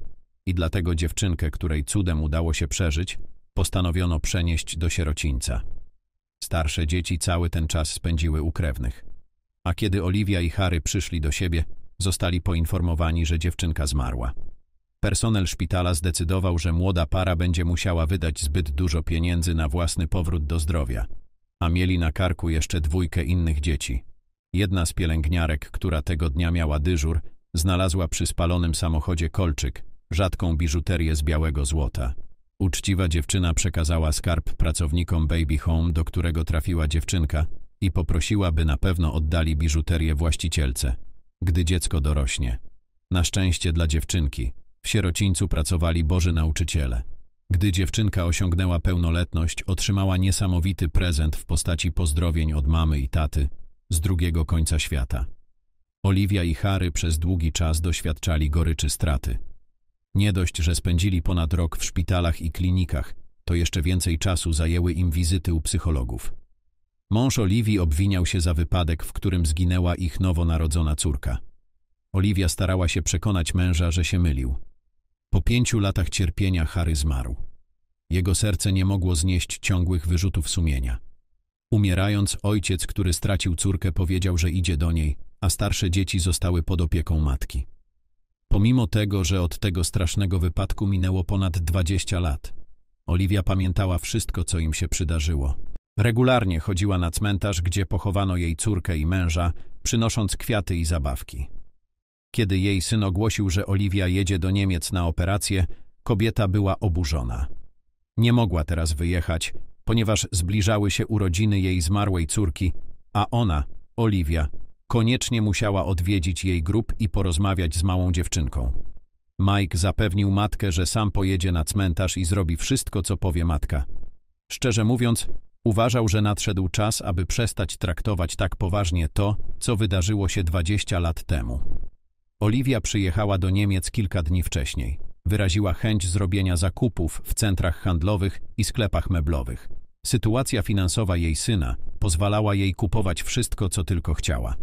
I dlatego dziewczynkę, której cudem udało się przeżyć, postanowiono przenieść do sierocińca. Starsze dzieci cały ten czas spędziły u krewnych. A kiedy Oliwia i Harry przyszli do siebie, zostali poinformowani, że dziewczynka zmarła. Personel szpitala zdecydował, że młoda para będzie musiała wydać zbyt dużo pieniędzy na własny powrót do zdrowia, a mieli na karku jeszcze dwójkę innych dzieci. Jedna z pielęgniarek, która tego dnia miała dyżur, Znalazła przy spalonym samochodzie kolczyk, rzadką biżuterię z białego złota. Uczciwa dziewczyna przekazała skarb pracownikom Baby Home, do którego trafiła dziewczynka i poprosiła, by na pewno oddali biżuterię właścicielce, gdy dziecko dorośnie. Na szczęście dla dziewczynki, w sierocińcu pracowali Boży nauczyciele. Gdy dziewczynka osiągnęła pełnoletność, otrzymała niesamowity prezent w postaci pozdrowień od mamy i taty z drugiego końca świata. Oliwia i Harry przez długi czas doświadczali goryczy straty. Nie dość, że spędzili ponad rok w szpitalach i klinikach, to jeszcze więcej czasu zajęły im wizyty u psychologów. Mąż Oliwii obwiniał się za wypadek, w którym zginęła ich nowonarodzona córka. Oliwia starała się przekonać męża, że się mylił. Po pięciu latach cierpienia Harry zmarł. Jego serce nie mogło znieść ciągłych wyrzutów sumienia. Umierając, ojciec, który stracił córkę, powiedział, że idzie do niej, a starsze dzieci zostały pod opieką matki. Pomimo tego, że od tego strasznego wypadku minęło ponad 20 lat, Oliwia pamiętała wszystko, co im się przydarzyło. Regularnie chodziła na cmentarz, gdzie pochowano jej córkę i męża, przynosząc kwiaty i zabawki. Kiedy jej syn ogłosił, że Oliwia jedzie do Niemiec na operację, kobieta była oburzona. Nie mogła teraz wyjechać, ponieważ zbliżały się urodziny jej zmarłej córki, a ona, Oliwia, koniecznie musiała odwiedzić jej grób i porozmawiać z małą dziewczynką. Mike zapewnił matkę, że sam pojedzie na cmentarz i zrobi wszystko, co powie matka. Szczerze mówiąc, uważał, że nadszedł czas, aby przestać traktować tak poważnie to, co wydarzyło się 20 lat temu. Oliwia przyjechała do Niemiec kilka dni wcześniej. Wyraziła chęć zrobienia zakupów w centrach handlowych i sklepach meblowych. Sytuacja finansowa jej syna pozwalała jej kupować wszystko, co tylko chciała.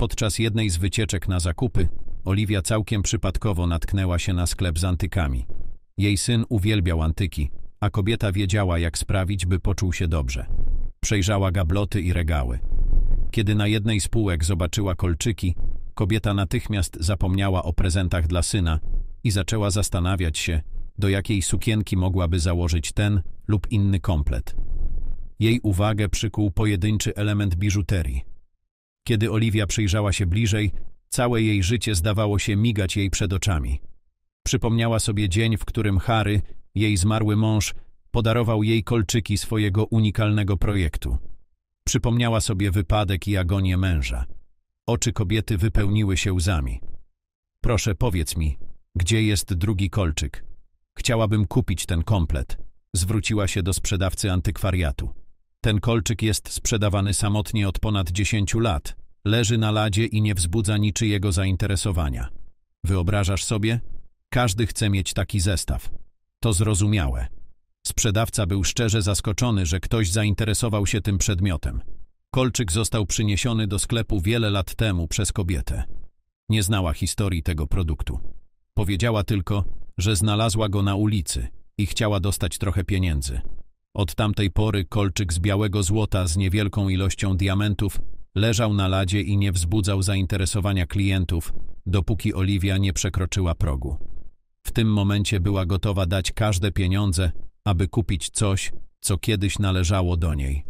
Podczas jednej z wycieczek na zakupy, Oliwia całkiem przypadkowo natknęła się na sklep z antykami. Jej syn uwielbiał antyki, a kobieta wiedziała, jak sprawić, by poczuł się dobrze. Przejrzała gabloty i regały. Kiedy na jednej z półek zobaczyła kolczyki, kobieta natychmiast zapomniała o prezentach dla syna i zaczęła zastanawiać się, do jakiej sukienki mogłaby założyć ten lub inny komplet. Jej uwagę przykuł pojedynczy element biżuterii. Kiedy Oliwia przyjrzała się bliżej, całe jej życie zdawało się migać jej przed oczami. Przypomniała sobie dzień, w którym Harry, jej zmarły mąż, podarował jej kolczyki swojego unikalnego projektu. Przypomniała sobie wypadek i agonię męża. Oczy kobiety wypełniły się łzami. Proszę, powiedz mi, gdzie jest drugi kolczyk? Chciałabym kupić ten komplet. Zwróciła się do sprzedawcy antykwariatu. Ten kolczyk jest sprzedawany samotnie od ponad 10 lat, leży na ladzie i nie wzbudza niczyjego zainteresowania. Wyobrażasz sobie? Każdy chce mieć taki zestaw. To zrozumiałe. Sprzedawca był szczerze zaskoczony, że ktoś zainteresował się tym przedmiotem. Kolczyk został przyniesiony do sklepu wiele lat temu przez kobietę. Nie znała historii tego produktu. Powiedziała tylko, że znalazła go na ulicy i chciała dostać trochę pieniędzy. Od tamtej pory kolczyk z białego złota z niewielką ilością diamentów leżał na ladzie i nie wzbudzał zainteresowania klientów, dopóki Oliwia nie przekroczyła progu. W tym momencie była gotowa dać każde pieniądze, aby kupić coś, co kiedyś należało do niej.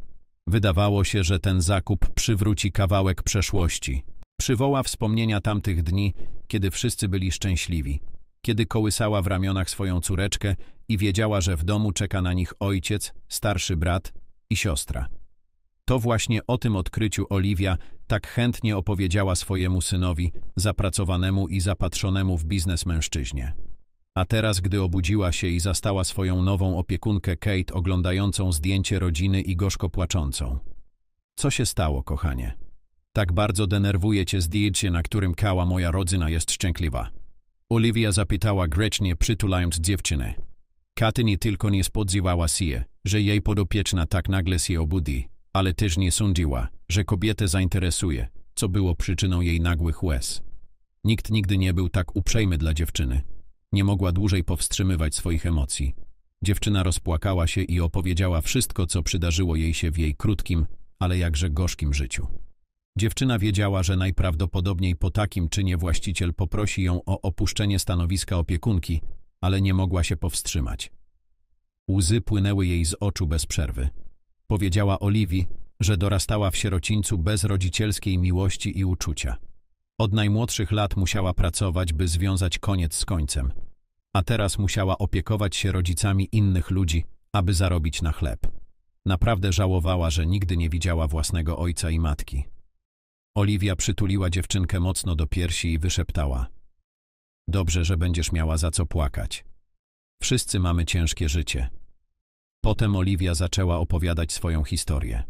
Wydawało się, że ten zakup przywróci kawałek przeszłości. Przywoła wspomnienia tamtych dni, kiedy wszyscy byli szczęśliwi kiedy kołysała w ramionach swoją córeczkę i wiedziała, że w domu czeka na nich ojciec, starszy brat i siostra. To właśnie o tym odkryciu Oliwia tak chętnie opowiedziała swojemu synowi, zapracowanemu i zapatrzonemu w biznes mężczyźnie. A teraz, gdy obudziła się i zastała swoją nową opiekunkę Kate oglądającą zdjęcie rodziny i gorzko płaczącą. Co się stało, kochanie? Tak bardzo denerwuje cię zdjęcie, na którym kała moja rodzina jest szczęśliwa. Oliwia zapytała grzecznie, przytulając dziewczynę. Katy nie tylko nie spodziewała się, że jej podopieczna tak nagle się obudzi, ale też nie sądziła, że kobietę zainteresuje, co było przyczyną jej nagłych łez. Nikt nigdy nie był tak uprzejmy dla dziewczyny. Nie mogła dłużej powstrzymywać swoich emocji. Dziewczyna rozpłakała się i opowiedziała wszystko, co przydarzyło jej się w jej krótkim, ale jakże gorzkim życiu. Dziewczyna wiedziała, że najprawdopodobniej po takim czynie właściciel poprosi ją o opuszczenie stanowiska opiekunki, ale nie mogła się powstrzymać. Łzy płynęły jej z oczu bez przerwy. Powiedziała Oliwii, że dorastała w sierocińcu bez rodzicielskiej miłości i uczucia. Od najmłodszych lat musiała pracować, by związać koniec z końcem, a teraz musiała opiekować się rodzicami innych ludzi, aby zarobić na chleb. Naprawdę żałowała, że nigdy nie widziała własnego ojca i matki. Oliwia przytuliła dziewczynkę mocno do piersi i wyszeptała. Dobrze, że będziesz miała za co płakać. Wszyscy mamy ciężkie życie. Potem Oliwia zaczęła opowiadać swoją historię.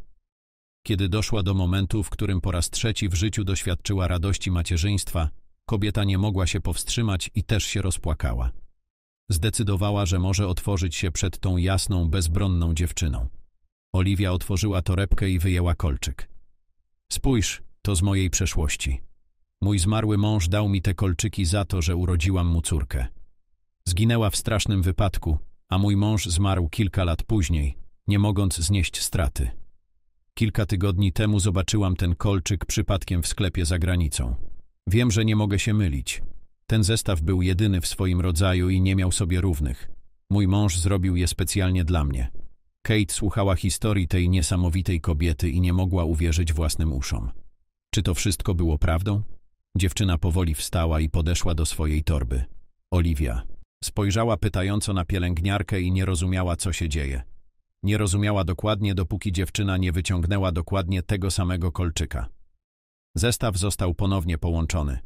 Kiedy doszła do momentu, w którym po raz trzeci w życiu doświadczyła radości macierzyństwa, kobieta nie mogła się powstrzymać i też się rozpłakała. Zdecydowała, że może otworzyć się przed tą jasną, bezbronną dziewczyną. Oliwia otworzyła torebkę i wyjęła kolczyk. Spójrz, to z mojej przeszłości. Mój zmarły mąż dał mi te kolczyki za to, że urodziłam mu córkę. Zginęła w strasznym wypadku, a mój mąż zmarł kilka lat później, nie mogąc znieść straty. Kilka tygodni temu zobaczyłam ten kolczyk przypadkiem w sklepie za granicą. Wiem, że nie mogę się mylić. Ten zestaw był jedyny w swoim rodzaju i nie miał sobie równych. Mój mąż zrobił je specjalnie dla mnie. Kate słuchała historii tej niesamowitej kobiety i nie mogła uwierzyć własnym uszom. Czy to wszystko było prawdą? Dziewczyna powoli wstała i podeszła do swojej torby. Oliwia. Spojrzała pytająco na pielęgniarkę i nie rozumiała, co się dzieje. Nie rozumiała dokładnie, dopóki dziewczyna nie wyciągnęła dokładnie tego samego kolczyka. Zestaw został ponownie połączony.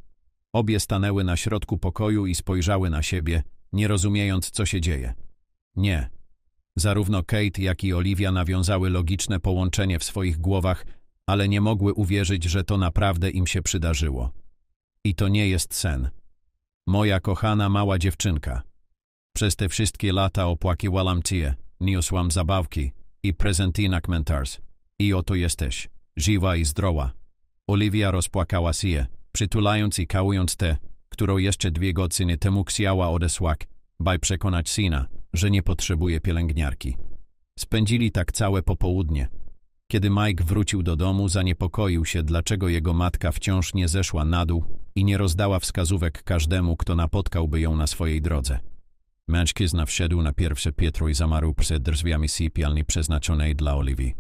Obie stanęły na środku pokoju i spojrzały na siebie, nie rozumiejąc, co się dzieje. Nie. Zarówno Kate, jak i Olivia nawiązały logiczne połączenie w swoich głowach, ale nie mogły uwierzyć, że to naprawdę im się przydarzyło. I to nie jest sen. Moja kochana mała dziewczynka. Przez te wszystkie lata opłakiwałam cię, niosłam zabawki i prezentina kmentars. I oto jesteś, żywa i zdrowa. Olivia rozpłakała się, przytulając i kałując tę, którą jeszcze dwie godziny temu ksiała odesłak, by przekonać syna, że nie potrzebuje pielęgniarki. Spędzili tak całe popołudnie, kiedy Mike wrócił do domu, zaniepokoił się, dlaczego jego matka wciąż nie zeszła na dół i nie rozdała wskazówek każdemu, kto napotkałby ją na swojej drodze. Mężczyzna wszedł na pierwsze piętro i zamarł przed drzwiami sypialni przeznaczonej dla Oliwii.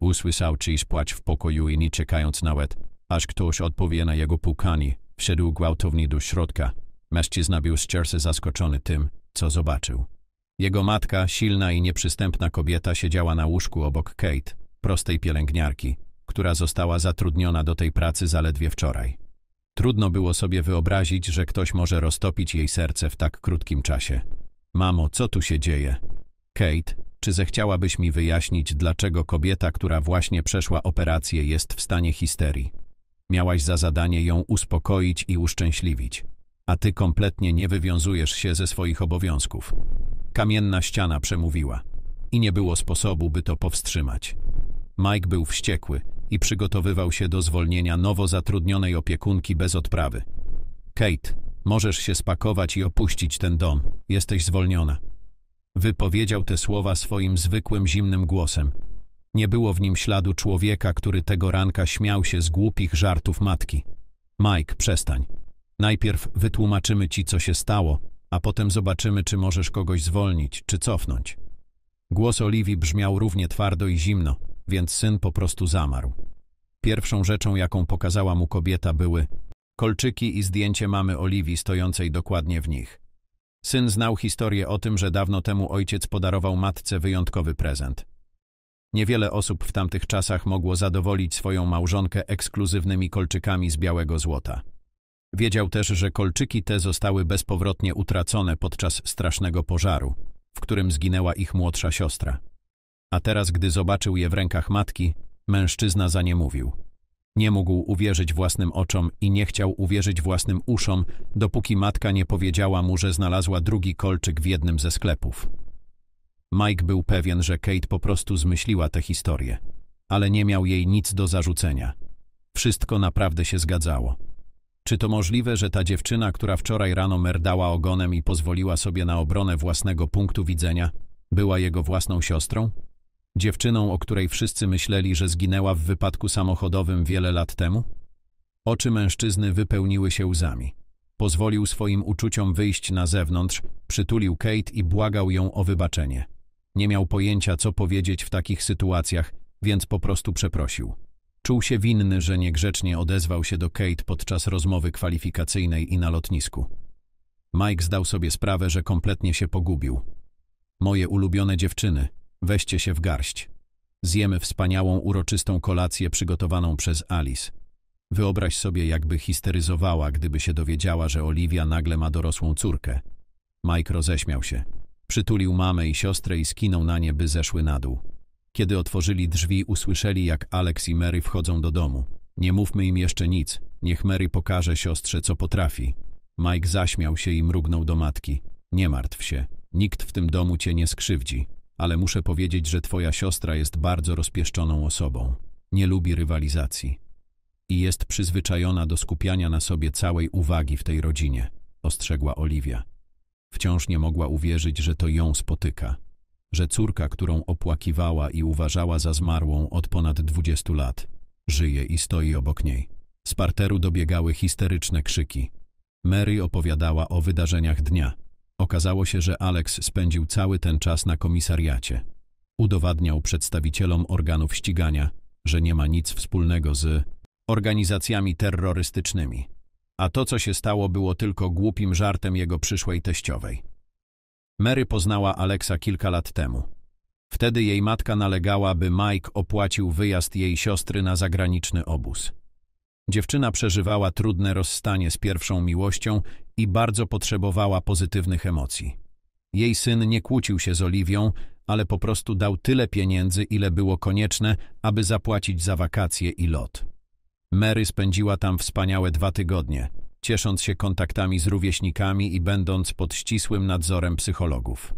Usłyszał czyjś płacz w pokoju i nie czekając nawet, aż ktoś odpowie na jego pukanie, wszedł gwałtownie do środka. Mężczyzna był szczerze zaskoczony tym, co zobaczył. Jego matka, silna i nieprzystępna kobieta, siedziała na łóżku obok Kate, prostej pielęgniarki, która została zatrudniona do tej pracy zaledwie wczoraj. Trudno było sobie wyobrazić, że ktoś może roztopić jej serce w tak krótkim czasie. Mamo, co tu się dzieje? Kate, czy zechciałabyś mi wyjaśnić, dlaczego kobieta, która właśnie przeszła operację, jest w stanie histerii? Miałaś za zadanie ją uspokoić i uszczęśliwić, a ty kompletnie nie wywiązujesz się ze swoich obowiązków. Kamienna ściana przemówiła i nie było sposobu, by to powstrzymać. Mike był wściekły i przygotowywał się do zwolnienia nowo zatrudnionej opiekunki bez odprawy. Kate, możesz się spakować i opuścić ten dom. Jesteś zwolniona. Wypowiedział te słowa swoim zwykłym, zimnym głosem. Nie było w nim śladu człowieka, który tego ranka śmiał się z głupich żartów matki. Mike, przestań. Najpierw wytłumaczymy ci, co się stało, a potem zobaczymy, czy możesz kogoś zwolnić, czy cofnąć. Głos Oliwii brzmiał równie twardo i zimno, więc syn po prostu zamarł. Pierwszą rzeczą, jaką pokazała mu kobieta, były kolczyki i zdjęcie mamy Oliwii stojącej dokładnie w nich. Syn znał historię o tym, że dawno temu ojciec podarował matce wyjątkowy prezent. Niewiele osób w tamtych czasach mogło zadowolić swoją małżonkę ekskluzywnymi kolczykami z białego złota. Wiedział też, że kolczyki te zostały bezpowrotnie utracone podczas strasznego pożaru, w którym zginęła ich młodsza siostra. A teraz, gdy zobaczył je w rękach matki, mężczyzna za nie mówił. Nie mógł uwierzyć własnym oczom i nie chciał uwierzyć własnym uszom, dopóki matka nie powiedziała mu, że znalazła drugi kolczyk w jednym ze sklepów. Mike był pewien, że Kate po prostu zmyśliła tę historię, ale nie miał jej nic do zarzucenia. Wszystko naprawdę się zgadzało. Czy to możliwe, że ta dziewczyna, która wczoraj rano merdała ogonem i pozwoliła sobie na obronę własnego punktu widzenia, była jego własną siostrą? Dziewczyną, o której wszyscy myśleli, że zginęła w wypadku samochodowym wiele lat temu? Oczy mężczyzny wypełniły się łzami. Pozwolił swoim uczuciom wyjść na zewnątrz, przytulił Kate i błagał ją o wybaczenie. Nie miał pojęcia, co powiedzieć w takich sytuacjach, więc po prostu przeprosił. Czuł się winny, że niegrzecznie odezwał się do Kate podczas rozmowy kwalifikacyjnej i na lotnisku. Mike zdał sobie sprawę, że kompletnie się pogubił. Moje ulubione dziewczyny – Weźcie się w garść. Zjemy wspaniałą, uroczystą kolację przygotowaną przez Alice. Wyobraź sobie, jakby histeryzowała, gdyby się dowiedziała, że Oliwia nagle ma dorosłą córkę. Mike roześmiał się. Przytulił mamę i siostrę i skinął na nie, by zeszły na dół. Kiedy otworzyli drzwi, usłyszeli, jak Alex i Mary wchodzą do domu. Nie mówmy im jeszcze nic. Niech Mary pokaże siostrze, co potrafi. Mike zaśmiał się i mrugnął do matki. Nie martw się. Nikt w tym domu cię nie skrzywdzi ale muszę powiedzieć, że twoja siostra jest bardzo rozpieszczoną osobą. Nie lubi rywalizacji. I jest przyzwyczajona do skupiania na sobie całej uwagi w tej rodzinie, ostrzegła Oliwia. Wciąż nie mogła uwierzyć, że to ją spotyka. Że córka, którą opłakiwała i uważała za zmarłą od ponad dwudziestu lat, żyje i stoi obok niej. Z parteru dobiegały histeryczne krzyki. Mary opowiadała o wydarzeniach dnia. Okazało się, że Alex spędził cały ten czas na komisariacie. Udowadniał przedstawicielom organów ścigania, że nie ma nic wspólnego z organizacjami terrorystycznymi. A to, co się stało, było tylko głupim żartem jego przyszłej teściowej. Mary poznała Alexa kilka lat temu. Wtedy jej matka nalegała, by Mike opłacił wyjazd jej siostry na zagraniczny obóz. Dziewczyna przeżywała trudne rozstanie z pierwszą miłością i bardzo potrzebowała pozytywnych emocji. Jej syn nie kłócił się z Oliwią, ale po prostu dał tyle pieniędzy, ile było konieczne, aby zapłacić za wakacje i lot. Mary spędziła tam wspaniałe dwa tygodnie, ciesząc się kontaktami z rówieśnikami i będąc pod ścisłym nadzorem psychologów.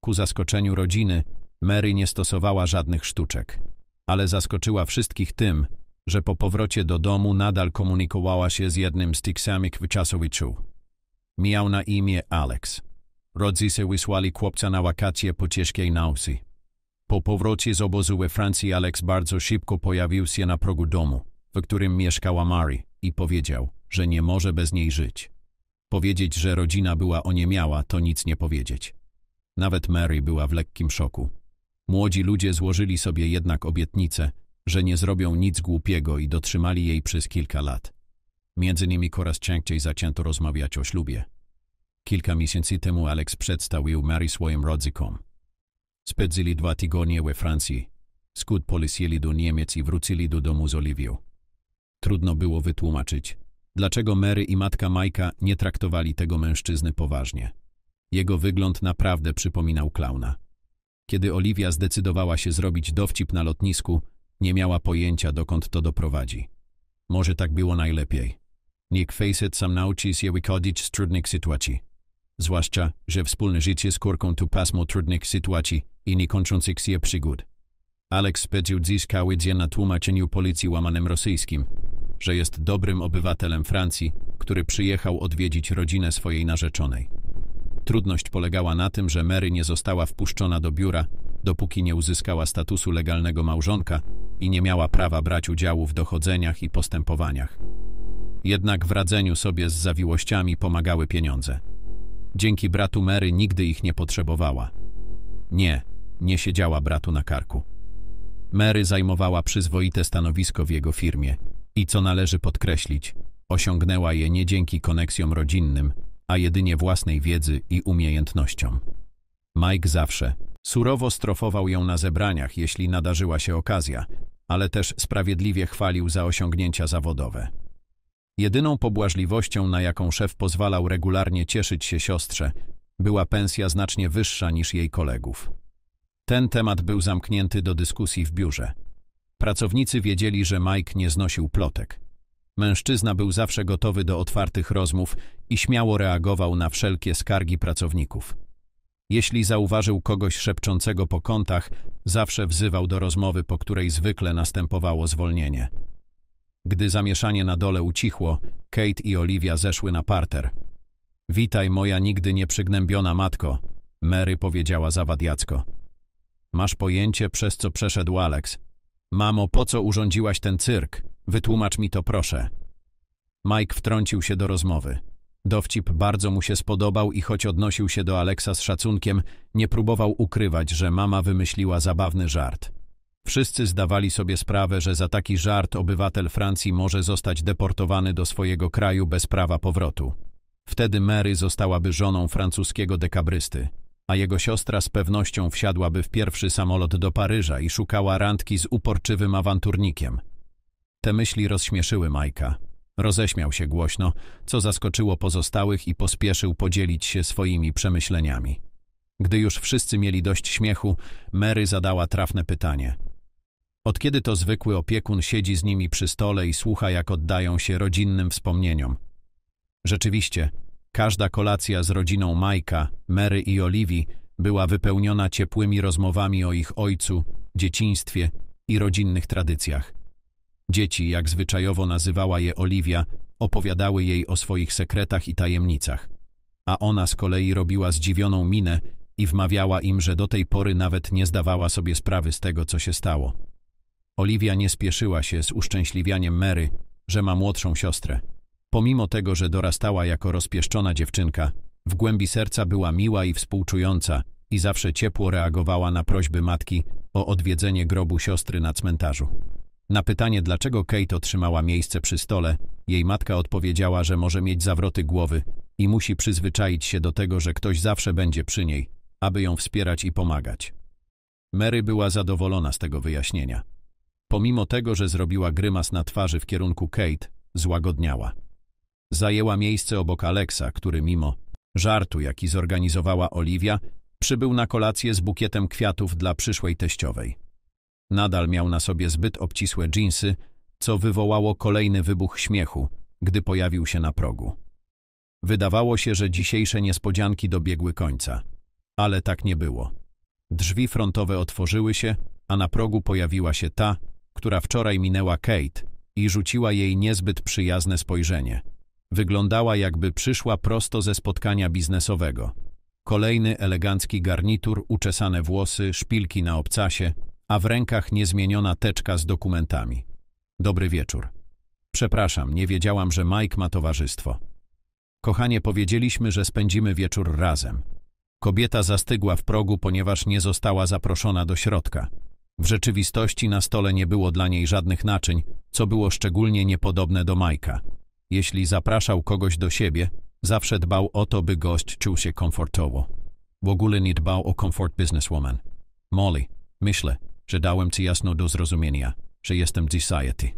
Ku zaskoczeniu rodziny, Mary nie stosowała żadnych sztuczek, ale zaskoczyła wszystkich tym, że po powrocie do domu nadal komunikowała się z jednym z tych samych wyczasowiczów. Miał na imię Alex. Rodzice wysłali chłopca na wakacje po ciężkiej nauce. Po powrocie z obozu we Francji Alex bardzo szybko pojawił się na progu domu, w którym mieszkała Mary i powiedział, że nie może bez niej żyć. Powiedzieć, że rodzina była oniemiała, to nic nie powiedzieć. Nawet Mary była w lekkim szoku. Młodzi ludzie złożyli sobie jednak obietnicę, że nie zrobią nic głupiego i dotrzymali jej przez kilka lat. Między nimi coraz częściej zacięto rozmawiać o ślubie. Kilka miesięcy temu Alex przedstawił Mary swoim rodzikom. Spędzili dwa tygodnie we Francji. Skąd polecieli do Niemiec i wrócili do domu z Oliwią. Trudno było wytłumaczyć, dlaczego Mary i matka Majka nie traktowali tego mężczyzny poważnie. Jego wygląd naprawdę przypominał klauna. Kiedy Oliwia zdecydowała się zrobić dowcip na lotnisku, nie miała pojęcia, dokąd to doprowadzi. Może tak było najlepiej. Niech facet sam nauczy się wychodzić z trudnych sytuacji. Zwłaszcza, że wspólne życie z korką tu pasmo trudnych sytuacji i niekończących się przygód. Alex spędził dziś dzień na tłumaczeniu policji łamanym rosyjskim, że jest dobrym obywatelem Francji, który przyjechał odwiedzić rodzinę swojej narzeczonej. Trudność polegała na tym, że Mary nie została wpuszczona do biura, dopóki nie uzyskała statusu legalnego małżonka, i nie miała prawa brać udziału w dochodzeniach i postępowaniach. Jednak w radzeniu sobie z zawiłościami pomagały pieniądze. Dzięki bratu Mary nigdy ich nie potrzebowała. Nie, nie siedziała bratu na karku. Mary zajmowała przyzwoite stanowisko w jego firmie i co należy podkreślić, osiągnęła je nie dzięki koneksjom rodzinnym, a jedynie własnej wiedzy i umiejętnościom. Mike zawsze surowo strofował ją na zebraniach, jeśli nadarzyła się okazja, ale też sprawiedliwie chwalił za osiągnięcia zawodowe. Jedyną pobłażliwością, na jaką szef pozwalał regularnie cieszyć się siostrze, była pensja znacznie wyższa niż jej kolegów. Ten temat był zamknięty do dyskusji w biurze. Pracownicy wiedzieli, że Mike nie znosił plotek. Mężczyzna był zawsze gotowy do otwartych rozmów i śmiało reagował na wszelkie skargi pracowników. Jeśli zauważył kogoś szepczącego po kątach, zawsze wzywał do rozmowy, po której zwykle następowało zwolnienie. Gdy zamieszanie na dole ucichło, Kate i Olivia zeszły na parter. Witaj, moja nigdy nieprzygnębiona matko, Mary powiedziała zawadiacko. Masz pojęcie, przez co przeszedł Alex. Mamo, po co urządziłaś ten cyrk? Wytłumacz mi to, proszę. Mike wtrącił się do rozmowy. Dowcip bardzo mu się spodobał i choć odnosił się do Aleksa z szacunkiem, nie próbował ukrywać, że mama wymyśliła zabawny żart. Wszyscy zdawali sobie sprawę, że za taki żart obywatel Francji może zostać deportowany do swojego kraju bez prawa powrotu. Wtedy Mary zostałaby żoną francuskiego dekabrysty, a jego siostra z pewnością wsiadłaby w pierwszy samolot do Paryża i szukała randki z uporczywym awanturnikiem. Te myśli rozśmieszyły Majka. Roześmiał się głośno, co zaskoczyło pozostałych i pospieszył podzielić się swoimi przemyśleniami. Gdy już wszyscy mieli dość śmiechu, Mary zadała trafne pytanie. Od kiedy to zwykły opiekun siedzi z nimi przy stole i słucha, jak oddają się rodzinnym wspomnieniom? Rzeczywiście, każda kolacja z rodziną Majka, Mary i Oliwii była wypełniona ciepłymi rozmowami o ich ojcu, dzieciństwie i rodzinnych tradycjach. Dzieci, jak zwyczajowo nazywała je Oliwia, opowiadały jej o swoich sekretach i tajemnicach, a ona z kolei robiła zdziwioną minę i wmawiała im, że do tej pory nawet nie zdawała sobie sprawy z tego, co się stało. Oliwia nie spieszyła się z uszczęśliwianiem Mary, że ma młodszą siostrę. Pomimo tego, że dorastała jako rozpieszczona dziewczynka, w głębi serca była miła i współczująca i zawsze ciepło reagowała na prośby matki o odwiedzenie grobu siostry na cmentarzu. Na pytanie, dlaczego Kate otrzymała miejsce przy stole, jej matka odpowiedziała, że może mieć zawroty głowy i musi przyzwyczaić się do tego, że ktoś zawsze będzie przy niej, aby ją wspierać i pomagać. Mary była zadowolona z tego wyjaśnienia. Pomimo tego, że zrobiła grymas na twarzy w kierunku Kate, złagodniała. Zajęła miejsce obok Alexa, który mimo żartu, jaki zorganizowała Oliwia, przybył na kolację z bukietem kwiatów dla przyszłej teściowej. Nadal miał na sobie zbyt obcisłe dżinsy, co wywołało kolejny wybuch śmiechu, gdy pojawił się na progu. Wydawało się, że dzisiejsze niespodzianki dobiegły końca, ale tak nie było. Drzwi frontowe otworzyły się, a na progu pojawiła się ta, która wczoraj minęła Kate i rzuciła jej niezbyt przyjazne spojrzenie. Wyglądała jakby przyszła prosto ze spotkania biznesowego. Kolejny elegancki garnitur, uczesane włosy, szpilki na obcasie – a w rękach niezmieniona teczka z dokumentami. Dobry wieczór. Przepraszam, nie wiedziałam, że Mike ma towarzystwo. Kochanie, powiedzieliśmy, że spędzimy wieczór razem. Kobieta zastygła w progu, ponieważ nie została zaproszona do środka. W rzeczywistości na stole nie było dla niej żadnych naczyń, co było szczególnie niepodobne do Majka. Jeśli zapraszał kogoś do siebie, zawsze dbał o to, by gość czuł się komfortowo. W ogóle nie dbał o komfort businesswoman. Molly, myślę, że dałem ci jasno do zrozumienia, że jestem Society.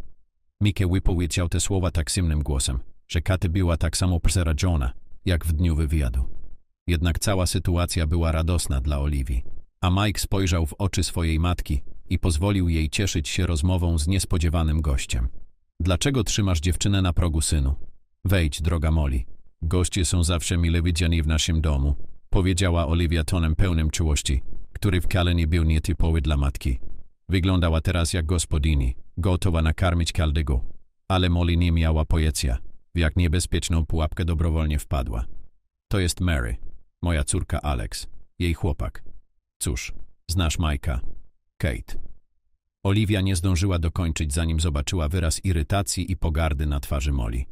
Mike wypowiedział te słowa tak zimnym głosem, że Katy była tak samo przerażona, jak w dniu wywiadu. Jednak cała sytuacja była radosna dla Oliwii, a Mike spojrzał w oczy swojej matki i pozwolił jej cieszyć się rozmową z niespodziewanym gościem. Dlaczego trzymasz dziewczynę na progu synu? Wejdź, droga Molly. Goście są zawsze mile widziani w naszym domu, powiedziała Oliwia tonem pełnym czułości, który wcale nie był nietypowy dla matki. Wyglądała teraz jak gospodyni, gotowa nakarmić każdego, ale Molly nie miała pojęcia, w jak niebezpieczną pułapkę dobrowolnie wpadła. To jest Mary, moja córka Alex, jej chłopak. Cóż, znasz Majka. Kate. Oliwia nie zdążyła dokończyć, zanim zobaczyła wyraz irytacji i pogardy na twarzy Molly.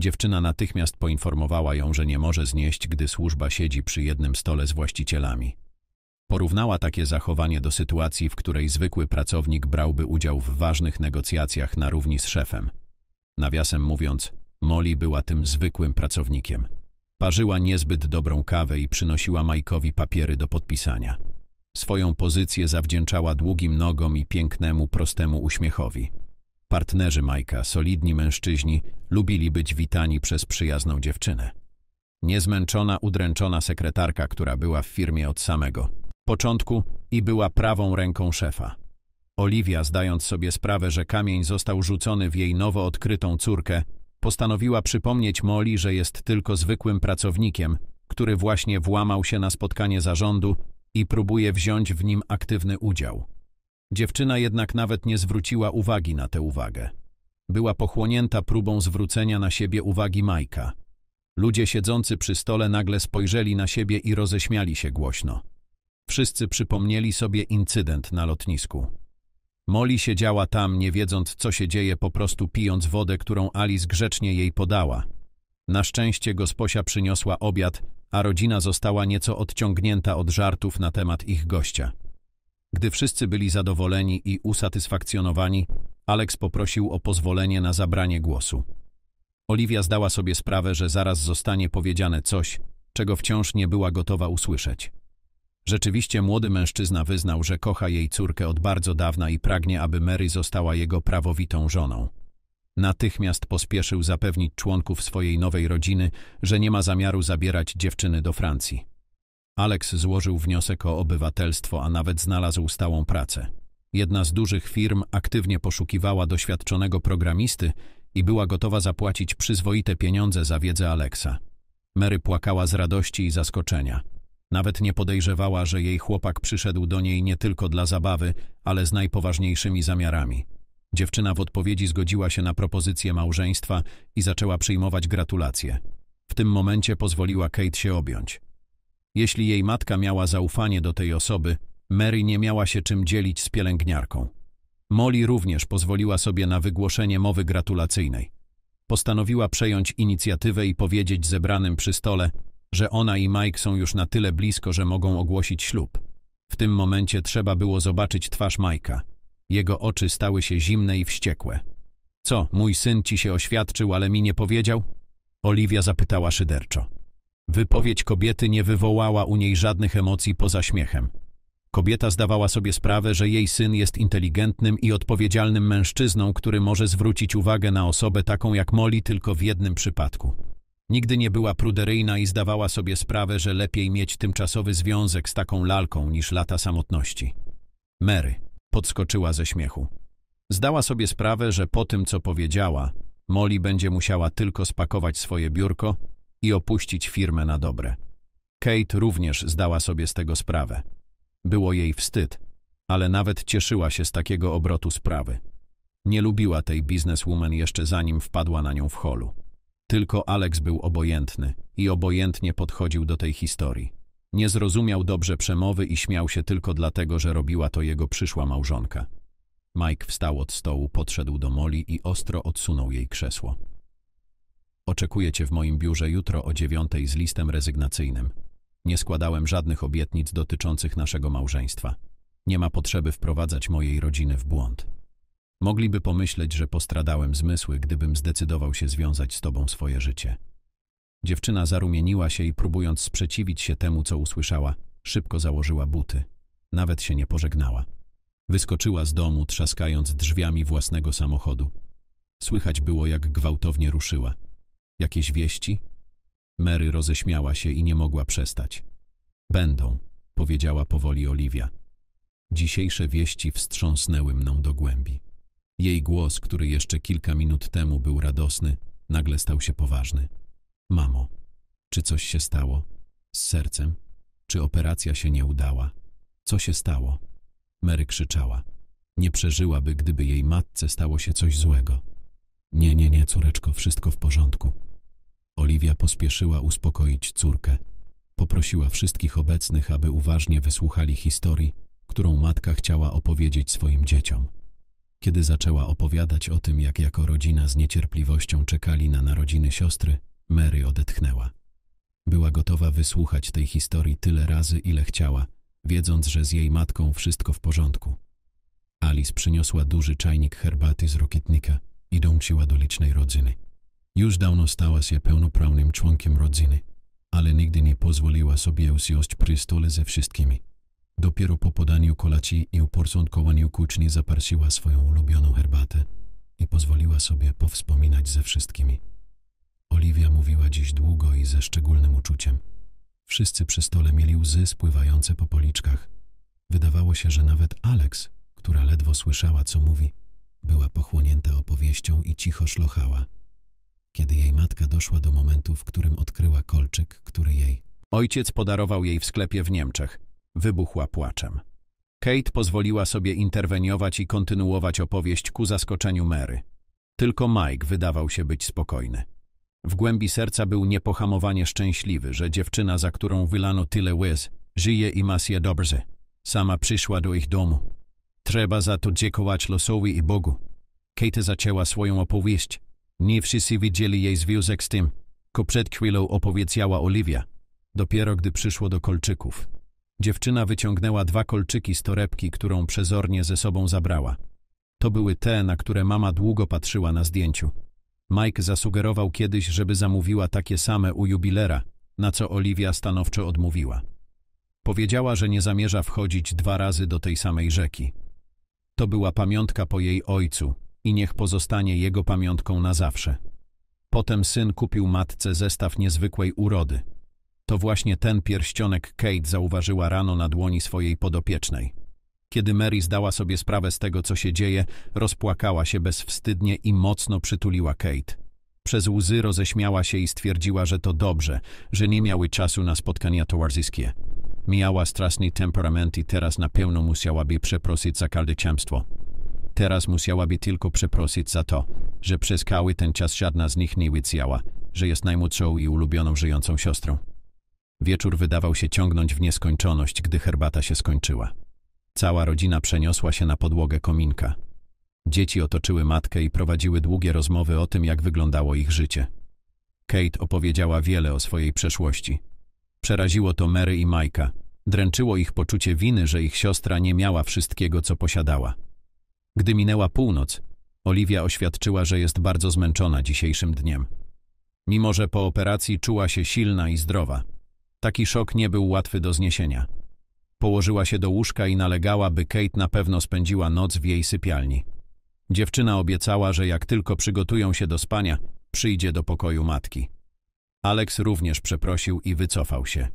Dziewczyna natychmiast poinformowała ją, że nie może znieść, gdy służba siedzi przy jednym stole z właścicielami. Porównała takie zachowanie do sytuacji, w której zwykły pracownik brałby udział w ważnych negocjacjach na równi z szefem. Nawiasem mówiąc, Molly była tym zwykłym pracownikiem. Parzyła niezbyt dobrą kawę i przynosiła Majkowi papiery do podpisania. Swoją pozycję zawdzięczała długim nogom i pięknemu, prostemu uśmiechowi. Partnerzy Majka, solidni mężczyźni, lubili być witani przez przyjazną dziewczynę. Niezmęczona, udręczona sekretarka, która była w firmie od samego początku i była prawą ręką szefa. Oliwia, zdając sobie sprawę, że kamień został rzucony w jej nowo odkrytą córkę, postanowiła przypomnieć Moli, że jest tylko zwykłym pracownikiem, który właśnie włamał się na spotkanie zarządu i próbuje wziąć w nim aktywny udział. Dziewczyna jednak nawet nie zwróciła uwagi na tę uwagę. Była pochłonięta próbą zwrócenia na siebie uwagi Majka. Ludzie siedzący przy stole nagle spojrzeli na siebie i roześmiali się głośno. Wszyscy przypomnieli sobie incydent na lotnisku. Molly siedziała tam, nie wiedząc, co się dzieje, po prostu pijąc wodę, którą Alice grzecznie jej podała. Na szczęście gosposia przyniosła obiad, a rodzina została nieco odciągnięta od żartów na temat ich gościa. Gdy wszyscy byli zadowoleni i usatysfakcjonowani, Alex poprosił o pozwolenie na zabranie głosu. Oliwia zdała sobie sprawę, że zaraz zostanie powiedziane coś, czego wciąż nie była gotowa usłyszeć. Rzeczywiście młody mężczyzna wyznał, że kocha jej córkę od bardzo dawna i pragnie, aby Mary została jego prawowitą żoną. Natychmiast pospieszył zapewnić członków swojej nowej rodziny, że nie ma zamiaru zabierać dziewczyny do Francji. Alex złożył wniosek o obywatelstwo, a nawet znalazł stałą pracę. Jedna z dużych firm aktywnie poszukiwała doświadczonego programisty i była gotowa zapłacić przyzwoite pieniądze za wiedzę Alexa. Mary płakała z radości i zaskoczenia. Nawet nie podejrzewała, że jej chłopak przyszedł do niej nie tylko dla zabawy, ale z najpoważniejszymi zamiarami. Dziewczyna w odpowiedzi zgodziła się na propozycję małżeństwa i zaczęła przyjmować gratulacje. W tym momencie pozwoliła Kate się objąć. Jeśli jej matka miała zaufanie do tej osoby, Mary nie miała się czym dzielić z pielęgniarką. Molly również pozwoliła sobie na wygłoszenie mowy gratulacyjnej. Postanowiła przejąć inicjatywę i powiedzieć zebranym przy stole – że ona i Mike są już na tyle blisko, że mogą ogłosić ślub. W tym momencie trzeba było zobaczyć twarz Majka. Jego oczy stały się zimne i wściekłe. Co, mój syn ci się oświadczył, ale mi nie powiedział? Oliwia zapytała szyderczo. Wypowiedź kobiety nie wywołała u niej żadnych emocji poza śmiechem. Kobieta zdawała sobie sprawę, że jej syn jest inteligentnym i odpowiedzialnym mężczyzną, który może zwrócić uwagę na osobę taką jak Molly tylko w jednym przypadku. Nigdy nie była pruderyjna i zdawała sobie sprawę, że lepiej mieć tymczasowy związek z taką lalką niż lata samotności. Mary podskoczyła ze śmiechu. Zdała sobie sprawę, że po tym, co powiedziała, Molly będzie musiała tylko spakować swoje biurko i opuścić firmę na dobre. Kate również zdała sobie z tego sprawę. Było jej wstyd, ale nawet cieszyła się z takiego obrotu sprawy. Nie lubiła tej bizneswoman jeszcze zanim wpadła na nią w holu. Tylko Alex był obojętny i obojętnie podchodził do tej historii. Nie zrozumiał dobrze przemowy i śmiał się tylko dlatego, że robiła to jego przyszła małżonka. Mike wstał od stołu, podszedł do Moli i ostro odsunął jej krzesło. Oczekuję cię w moim biurze jutro o dziewiątej z listem rezygnacyjnym. Nie składałem żadnych obietnic dotyczących naszego małżeństwa. Nie ma potrzeby wprowadzać mojej rodziny w błąd. Mogliby pomyśleć, że postradałem zmysły, gdybym zdecydował się związać z tobą swoje życie. Dziewczyna zarumieniła się i próbując sprzeciwić się temu, co usłyszała, szybko założyła buty. Nawet się nie pożegnała. Wyskoczyła z domu, trzaskając drzwiami własnego samochodu. Słychać było, jak gwałtownie ruszyła. Jakieś wieści? Mary roześmiała się i nie mogła przestać. Będą, powiedziała powoli Oliwia. Dzisiejsze wieści wstrząsnęły mną do głębi. Jej głos, który jeszcze kilka minut temu był radosny, nagle stał się poważny. Mamo, czy coś się stało? Z sercem? Czy operacja się nie udała? Co się stało? Mary krzyczała. Nie przeżyłaby, gdyby jej matce stało się coś złego. Nie, nie, nie, córeczko, wszystko w porządku. Oliwia pospieszyła uspokoić córkę. Poprosiła wszystkich obecnych, aby uważnie wysłuchali historii, którą matka chciała opowiedzieć swoim dzieciom. Kiedy zaczęła opowiadać o tym, jak jako rodzina z niecierpliwością czekali na narodziny siostry, Mary odetchnęła. Była gotowa wysłuchać tej historii tyle razy, ile chciała, wiedząc, że z jej matką wszystko w porządku. Alice przyniosła duży czajnik herbaty z rokietnika i dąciła do licznej rodziny. Już dawno stała się pełnoprawnym członkiem rodziny, ale nigdy nie pozwoliła sobie usiąść przy stole ze wszystkimi. Dopiero po podaniu kolacji i uporządkowaniu kuchni zaparsiła swoją ulubioną herbatę i pozwoliła sobie powspominać ze wszystkimi. Oliwia mówiła dziś długo i ze szczególnym uczuciem. Wszyscy przy stole mieli łzy spływające po policzkach. Wydawało się, że nawet Alex, która ledwo słyszała, co mówi, była pochłonięta opowieścią i cicho szlochała. Kiedy jej matka doszła do momentu, w którym odkryła kolczyk, który jej... Ojciec podarował jej w sklepie w Niemczech. Wybuchła płaczem. Kate pozwoliła sobie interweniować i kontynuować opowieść ku zaskoczeniu Mary. Tylko Mike wydawał się być spokojny. W głębi serca był niepohamowanie szczęśliwy, że dziewczyna, za którą wylano tyle łez, żyje i ma się dobrze. Sama przyszła do ich domu. Trzeba za to dziękować losowi i Bogu. Kate zaczęła swoją opowieść. Nie wszyscy widzieli jej związek z tym, co przed chwilą opowiedziała Olivia, dopiero gdy przyszło do kolczyków. Dziewczyna wyciągnęła dwa kolczyki z torebki, którą przezornie ze sobą zabrała. To były te, na które mama długo patrzyła na zdjęciu. Mike zasugerował kiedyś, żeby zamówiła takie same u jubilera, na co Oliwia stanowczo odmówiła. Powiedziała, że nie zamierza wchodzić dwa razy do tej samej rzeki. To była pamiątka po jej ojcu i niech pozostanie jego pamiątką na zawsze. Potem syn kupił matce zestaw niezwykłej urody – to właśnie ten pierścionek Kate zauważyła rano na dłoni swojej podopiecznej. Kiedy Mary zdała sobie sprawę z tego, co się dzieje, rozpłakała się bezwstydnie i mocno przytuliła Kate. Przez łzy roześmiała się i stwierdziła, że to dobrze, że nie miały czasu na spotkania towarzyskie. Miała straszny temperament i teraz na pewno musiałaby przeprosić za każde ciamstwo. Teraz musiałaby tylko przeprosić za to, że przez cały ten czas żadna z nich nie widziała, że jest najmłodszą i ulubioną żyjącą siostrą. Wieczór wydawał się ciągnąć w nieskończoność, gdy herbata się skończyła. Cała rodzina przeniosła się na podłogę kominka. Dzieci otoczyły matkę i prowadziły długie rozmowy o tym, jak wyglądało ich życie. Kate opowiedziała wiele o swojej przeszłości. Przeraziło to Mary i Majka. Dręczyło ich poczucie winy, że ich siostra nie miała wszystkiego, co posiadała. Gdy minęła północ, Oliwia oświadczyła, że jest bardzo zmęczona dzisiejszym dniem. Mimo, że po operacji czuła się silna i zdrowa, Taki szok nie był łatwy do zniesienia. Położyła się do łóżka i nalegała, by Kate na pewno spędziła noc w jej sypialni. Dziewczyna obiecała, że jak tylko przygotują się do spania, przyjdzie do pokoju matki. Alex również przeprosił i wycofał się.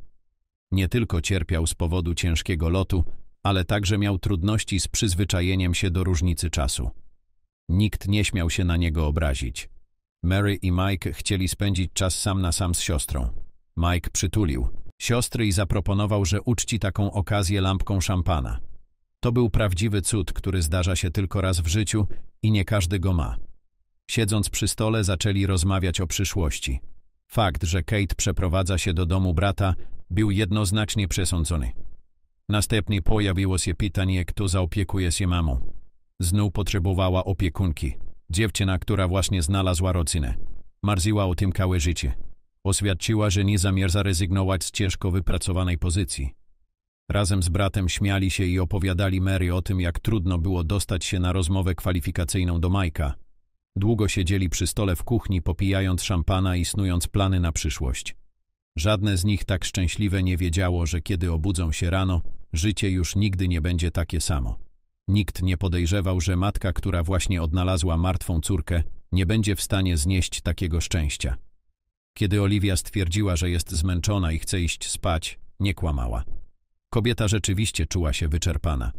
Nie tylko cierpiał z powodu ciężkiego lotu, ale także miał trudności z przyzwyczajeniem się do różnicy czasu. Nikt nie śmiał się na niego obrazić. Mary i Mike chcieli spędzić czas sam na sam z siostrą. Mike przytulił siostry i zaproponował, że uczci taką okazję lampką szampana. To był prawdziwy cud, który zdarza się tylko raz w życiu i nie każdy go ma. Siedząc przy stole zaczęli rozmawiać o przyszłości. Fakt, że Kate przeprowadza się do domu brata, był jednoznacznie przesądzony. Następnie pojawiło się pytanie, kto zaopiekuje się mamą. Znów potrzebowała opiekunki. Dziewczyna, która właśnie znalazła rodzinę. Marziła o tym całe życie. Oświadczyła, że nie zamierza rezygnować z ciężko wypracowanej pozycji. Razem z bratem śmiali się i opowiadali Mary o tym, jak trudno było dostać się na rozmowę kwalifikacyjną do Majka. Długo siedzieli przy stole w kuchni, popijając szampana i snując plany na przyszłość. Żadne z nich tak szczęśliwe nie wiedziało, że kiedy obudzą się rano, życie już nigdy nie będzie takie samo. Nikt nie podejrzewał, że matka, która właśnie odnalazła martwą córkę, nie będzie w stanie znieść takiego szczęścia. Kiedy Oliwia stwierdziła, że jest zmęczona i chce iść spać, nie kłamała. Kobieta rzeczywiście czuła się wyczerpana.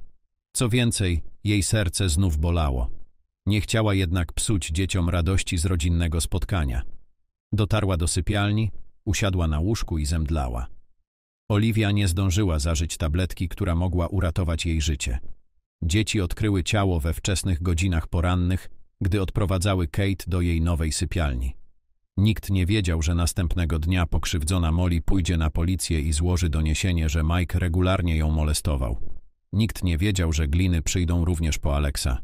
Co więcej, jej serce znów bolało. Nie chciała jednak psuć dzieciom radości z rodzinnego spotkania. Dotarła do sypialni, usiadła na łóżku i zemdlała. Oliwia nie zdążyła zażyć tabletki, która mogła uratować jej życie. Dzieci odkryły ciało we wczesnych godzinach porannych, gdy odprowadzały Kate do jej nowej sypialni. Nikt nie wiedział, że następnego dnia pokrzywdzona Molly pójdzie na policję i złoży doniesienie, że Mike regularnie ją molestował. Nikt nie wiedział, że gliny przyjdą również po Alexa.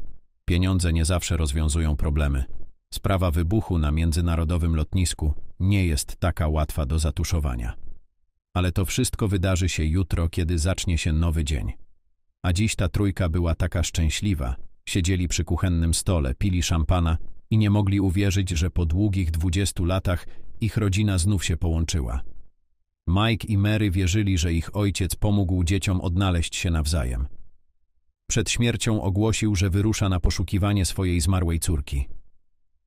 Pieniądze nie zawsze rozwiązują problemy. Sprawa wybuchu na międzynarodowym lotnisku nie jest taka łatwa do zatuszowania. Ale to wszystko wydarzy się jutro, kiedy zacznie się nowy dzień. A dziś ta trójka była taka szczęśliwa. Siedzieli przy kuchennym stole, pili szampana i nie mogli uwierzyć, że po długich dwudziestu latach ich rodzina znów się połączyła. Mike i Mary wierzyli, że ich ojciec pomógł dzieciom odnaleźć się nawzajem. Przed śmiercią ogłosił, że wyrusza na poszukiwanie swojej zmarłej córki.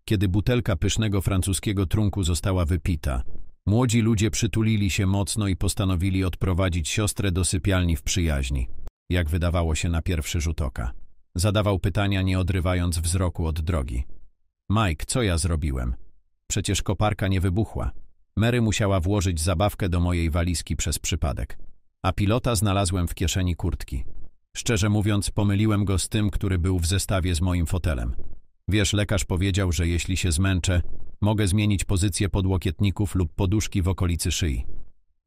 Kiedy butelka pysznego francuskiego trunku została wypita, młodzi ludzie przytulili się mocno i postanowili odprowadzić siostrę do sypialni w przyjaźni, jak wydawało się na pierwszy rzut oka. Zadawał pytania, nie odrywając wzroku od drogi. Mike, co ja zrobiłem? Przecież koparka nie wybuchła. Mary musiała włożyć zabawkę do mojej walizki przez przypadek. A pilota znalazłem w kieszeni kurtki. Szczerze mówiąc, pomyliłem go z tym, który był w zestawie z moim fotelem. Wiesz, lekarz powiedział, że jeśli się zmęczę, mogę zmienić pozycję podłokietników lub poduszki w okolicy szyi.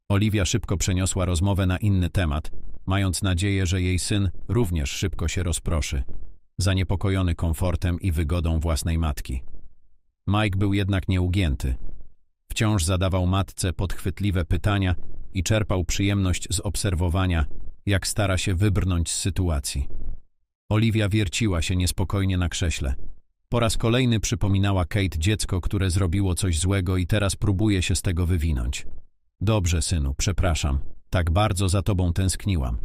Oliwia szybko przeniosła rozmowę na inny temat, mając nadzieję, że jej syn również szybko się rozproszy zaniepokojony komfortem i wygodą własnej matki. Mike był jednak nieugięty. Wciąż zadawał matce podchwytliwe pytania i czerpał przyjemność z obserwowania, jak stara się wybrnąć z sytuacji. Oliwia wierciła się niespokojnie na krześle. Po raz kolejny przypominała Kate dziecko, które zrobiło coś złego i teraz próbuje się z tego wywinąć. Dobrze, synu, przepraszam. Tak bardzo za tobą tęskniłam.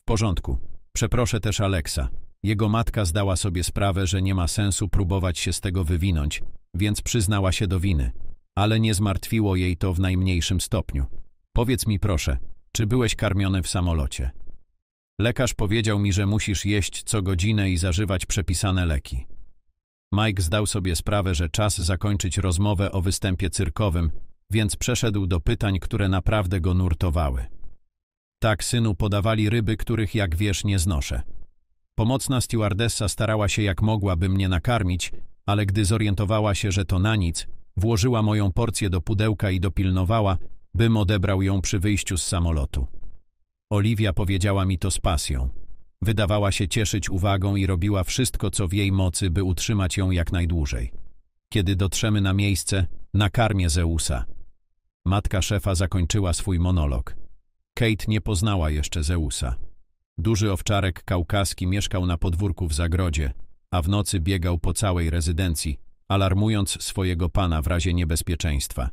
W porządku. Przeproszę też Aleksa. Jego matka zdała sobie sprawę, że nie ma sensu próbować się z tego wywinąć, więc przyznała się do winy. Ale nie zmartwiło jej to w najmniejszym stopniu. Powiedz mi proszę, czy byłeś karmiony w samolocie? Lekarz powiedział mi, że musisz jeść co godzinę i zażywać przepisane leki. Mike zdał sobie sprawę, że czas zakończyć rozmowę o występie cyrkowym, więc przeszedł do pytań, które naprawdę go nurtowały. Tak, synu, podawali ryby, których, jak wiesz, nie znoszę. Pomocna stewardessa starała się jak mogła, by mnie nakarmić, ale gdy zorientowała się, że to na nic, włożyła moją porcję do pudełka i dopilnowała, bym odebrał ją przy wyjściu z samolotu. Oliwia powiedziała mi to z pasją. Wydawała się cieszyć uwagą i robiła wszystko, co w jej mocy, by utrzymać ją jak najdłużej. Kiedy dotrzemy na miejsce, nakarmię Zeusa. Matka szefa zakończyła swój monolog. Kate nie poznała jeszcze Zeusa. Duży owczarek kaukaski mieszkał na podwórku w zagrodzie, a w nocy biegał po całej rezydencji, alarmując swojego pana w razie niebezpieczeństwa.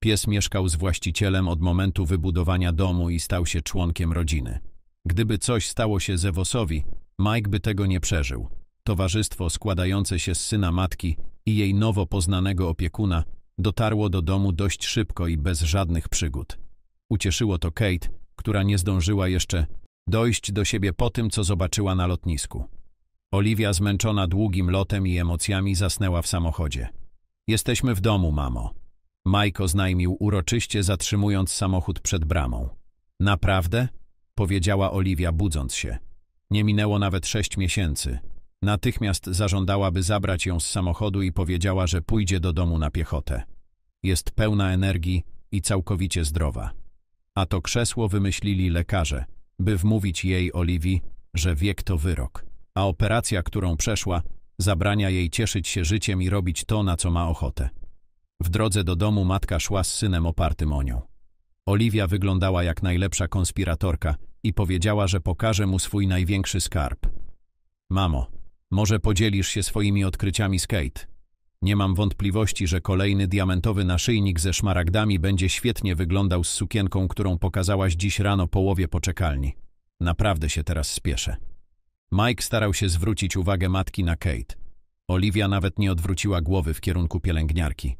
Pies mieszkał z właścicielem od momentu wybudowania domu i stał się członkiem rodziny. Gdyby coś stało się Zewosowi, Mike by tego nie przeżył. Towarzystwo składające się z syna matki i jej nowo poznanego opiekuna dotarło do domu dość szybko i bez żadnych przygód. Ucieszyło to Kate, która nie zdążyła jeszcze dojść do siebie po tym, co zobaczyła na lotnisku. Oliwia, zmęczona długim lotem i emocjami, zasnęła w samochodzie. Jesteśmy w domu, mamo. Majko znajmił uroczyście, zatrzymując samochód przed bramą. Naprawdę? powiedziała Oliwia, budząc się. Nie minęło nawet sześć miesięcy. Natychmiast zażądała, by zabrać ją z samochodu i powiedziała, że pójdzie do domu na piechotę. Jest pełna energii i całkowicie zdrowa. A to krzesło wymyślili lekarze – by wmówić jej, Oliwii, że wiek to wyrok, a operacja, którą przeszła, zabrania jej cieszyć się życiem i robić to, na co ma ochotę. W drodze do domu matka szła z synem opartym o nią. Oliwia wyglądała jak najlepsza konspiratorka i powiedziała, że pokaże mu swój największy skarb. Mamo, może podzielisz się swoimi odkryciami z Kate? Nie mam wątpliwości, że kolejny diamentowy naszyjnik ze szmaragdami będzie świetnie wyglądał z sukienką, którą pokazałaś dziś rano połowie poczekalni. Naprawdę się teraz spieszę. Mike starał się zwrócić uwagę matki na Kate. Olivia nawet nie odwróciła głowy w kierunku pielęgniarki.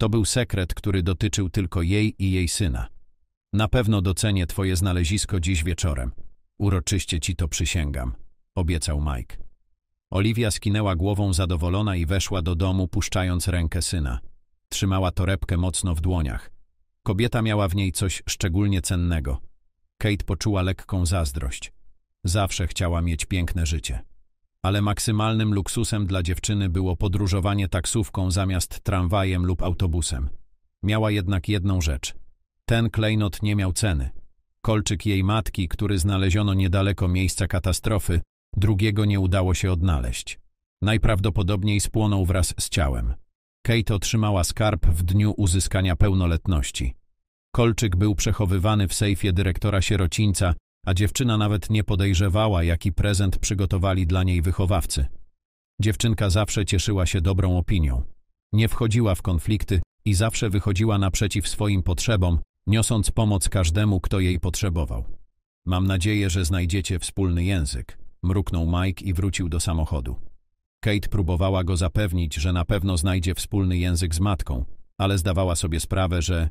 To był sekret, który dotyczył tylko jej i jej syna. Na pewno docenię twoje znalezisko dziś wieczorem. Uroczyście ci to przysięgam, obiecał Mike. Oliwia skinęła głową zadowolona i weszła do domu, puszczając rękę syna. Trzymała torebkę mocno w dłoniach. Kobieta miała w niej coś szczególnie cennego. Kate poczuła lekką zazdrość. Zawsze chciała mieć piękne życie. Ale maksymalnym luksusem dla dziewczyny było podróżowanie taksówką zamiast tramwajem lub autobusem. Miała jednak jedną rzecz. Ten klejnot nie miał ceny. Kolczyk jej matki, który znaleziono niedaleko miejsca katastrofy, Drugiego nie udało się odnaleźć. Najprawdopodobniej spłonął wraz z ciałem. Kate otrzymała skarb w dniu uzyskania pełnoletności. Kolczyk był przechowywany w sejfie dyrektora sierocińca, a dziewczyna nawet nie podejrzewała, jaki prezent przygotowali dla niej wychowawcy. Dziewczynka zawsze cieszyła się dobrą opinią. Nie wchodziła w konflikty i zawsze wychodziła naprzeciw swoim potrzebom, niosąc pomoc każdemu, kto jej potrzebował. Mam nadzieję, że znajdziecie wspólny język mruknął Mike i wrócił do samochodu. Kate próbowała go zapewnić, że na pewno znajdzie wspólny język z matką, ale zdawała sobie sprawę, że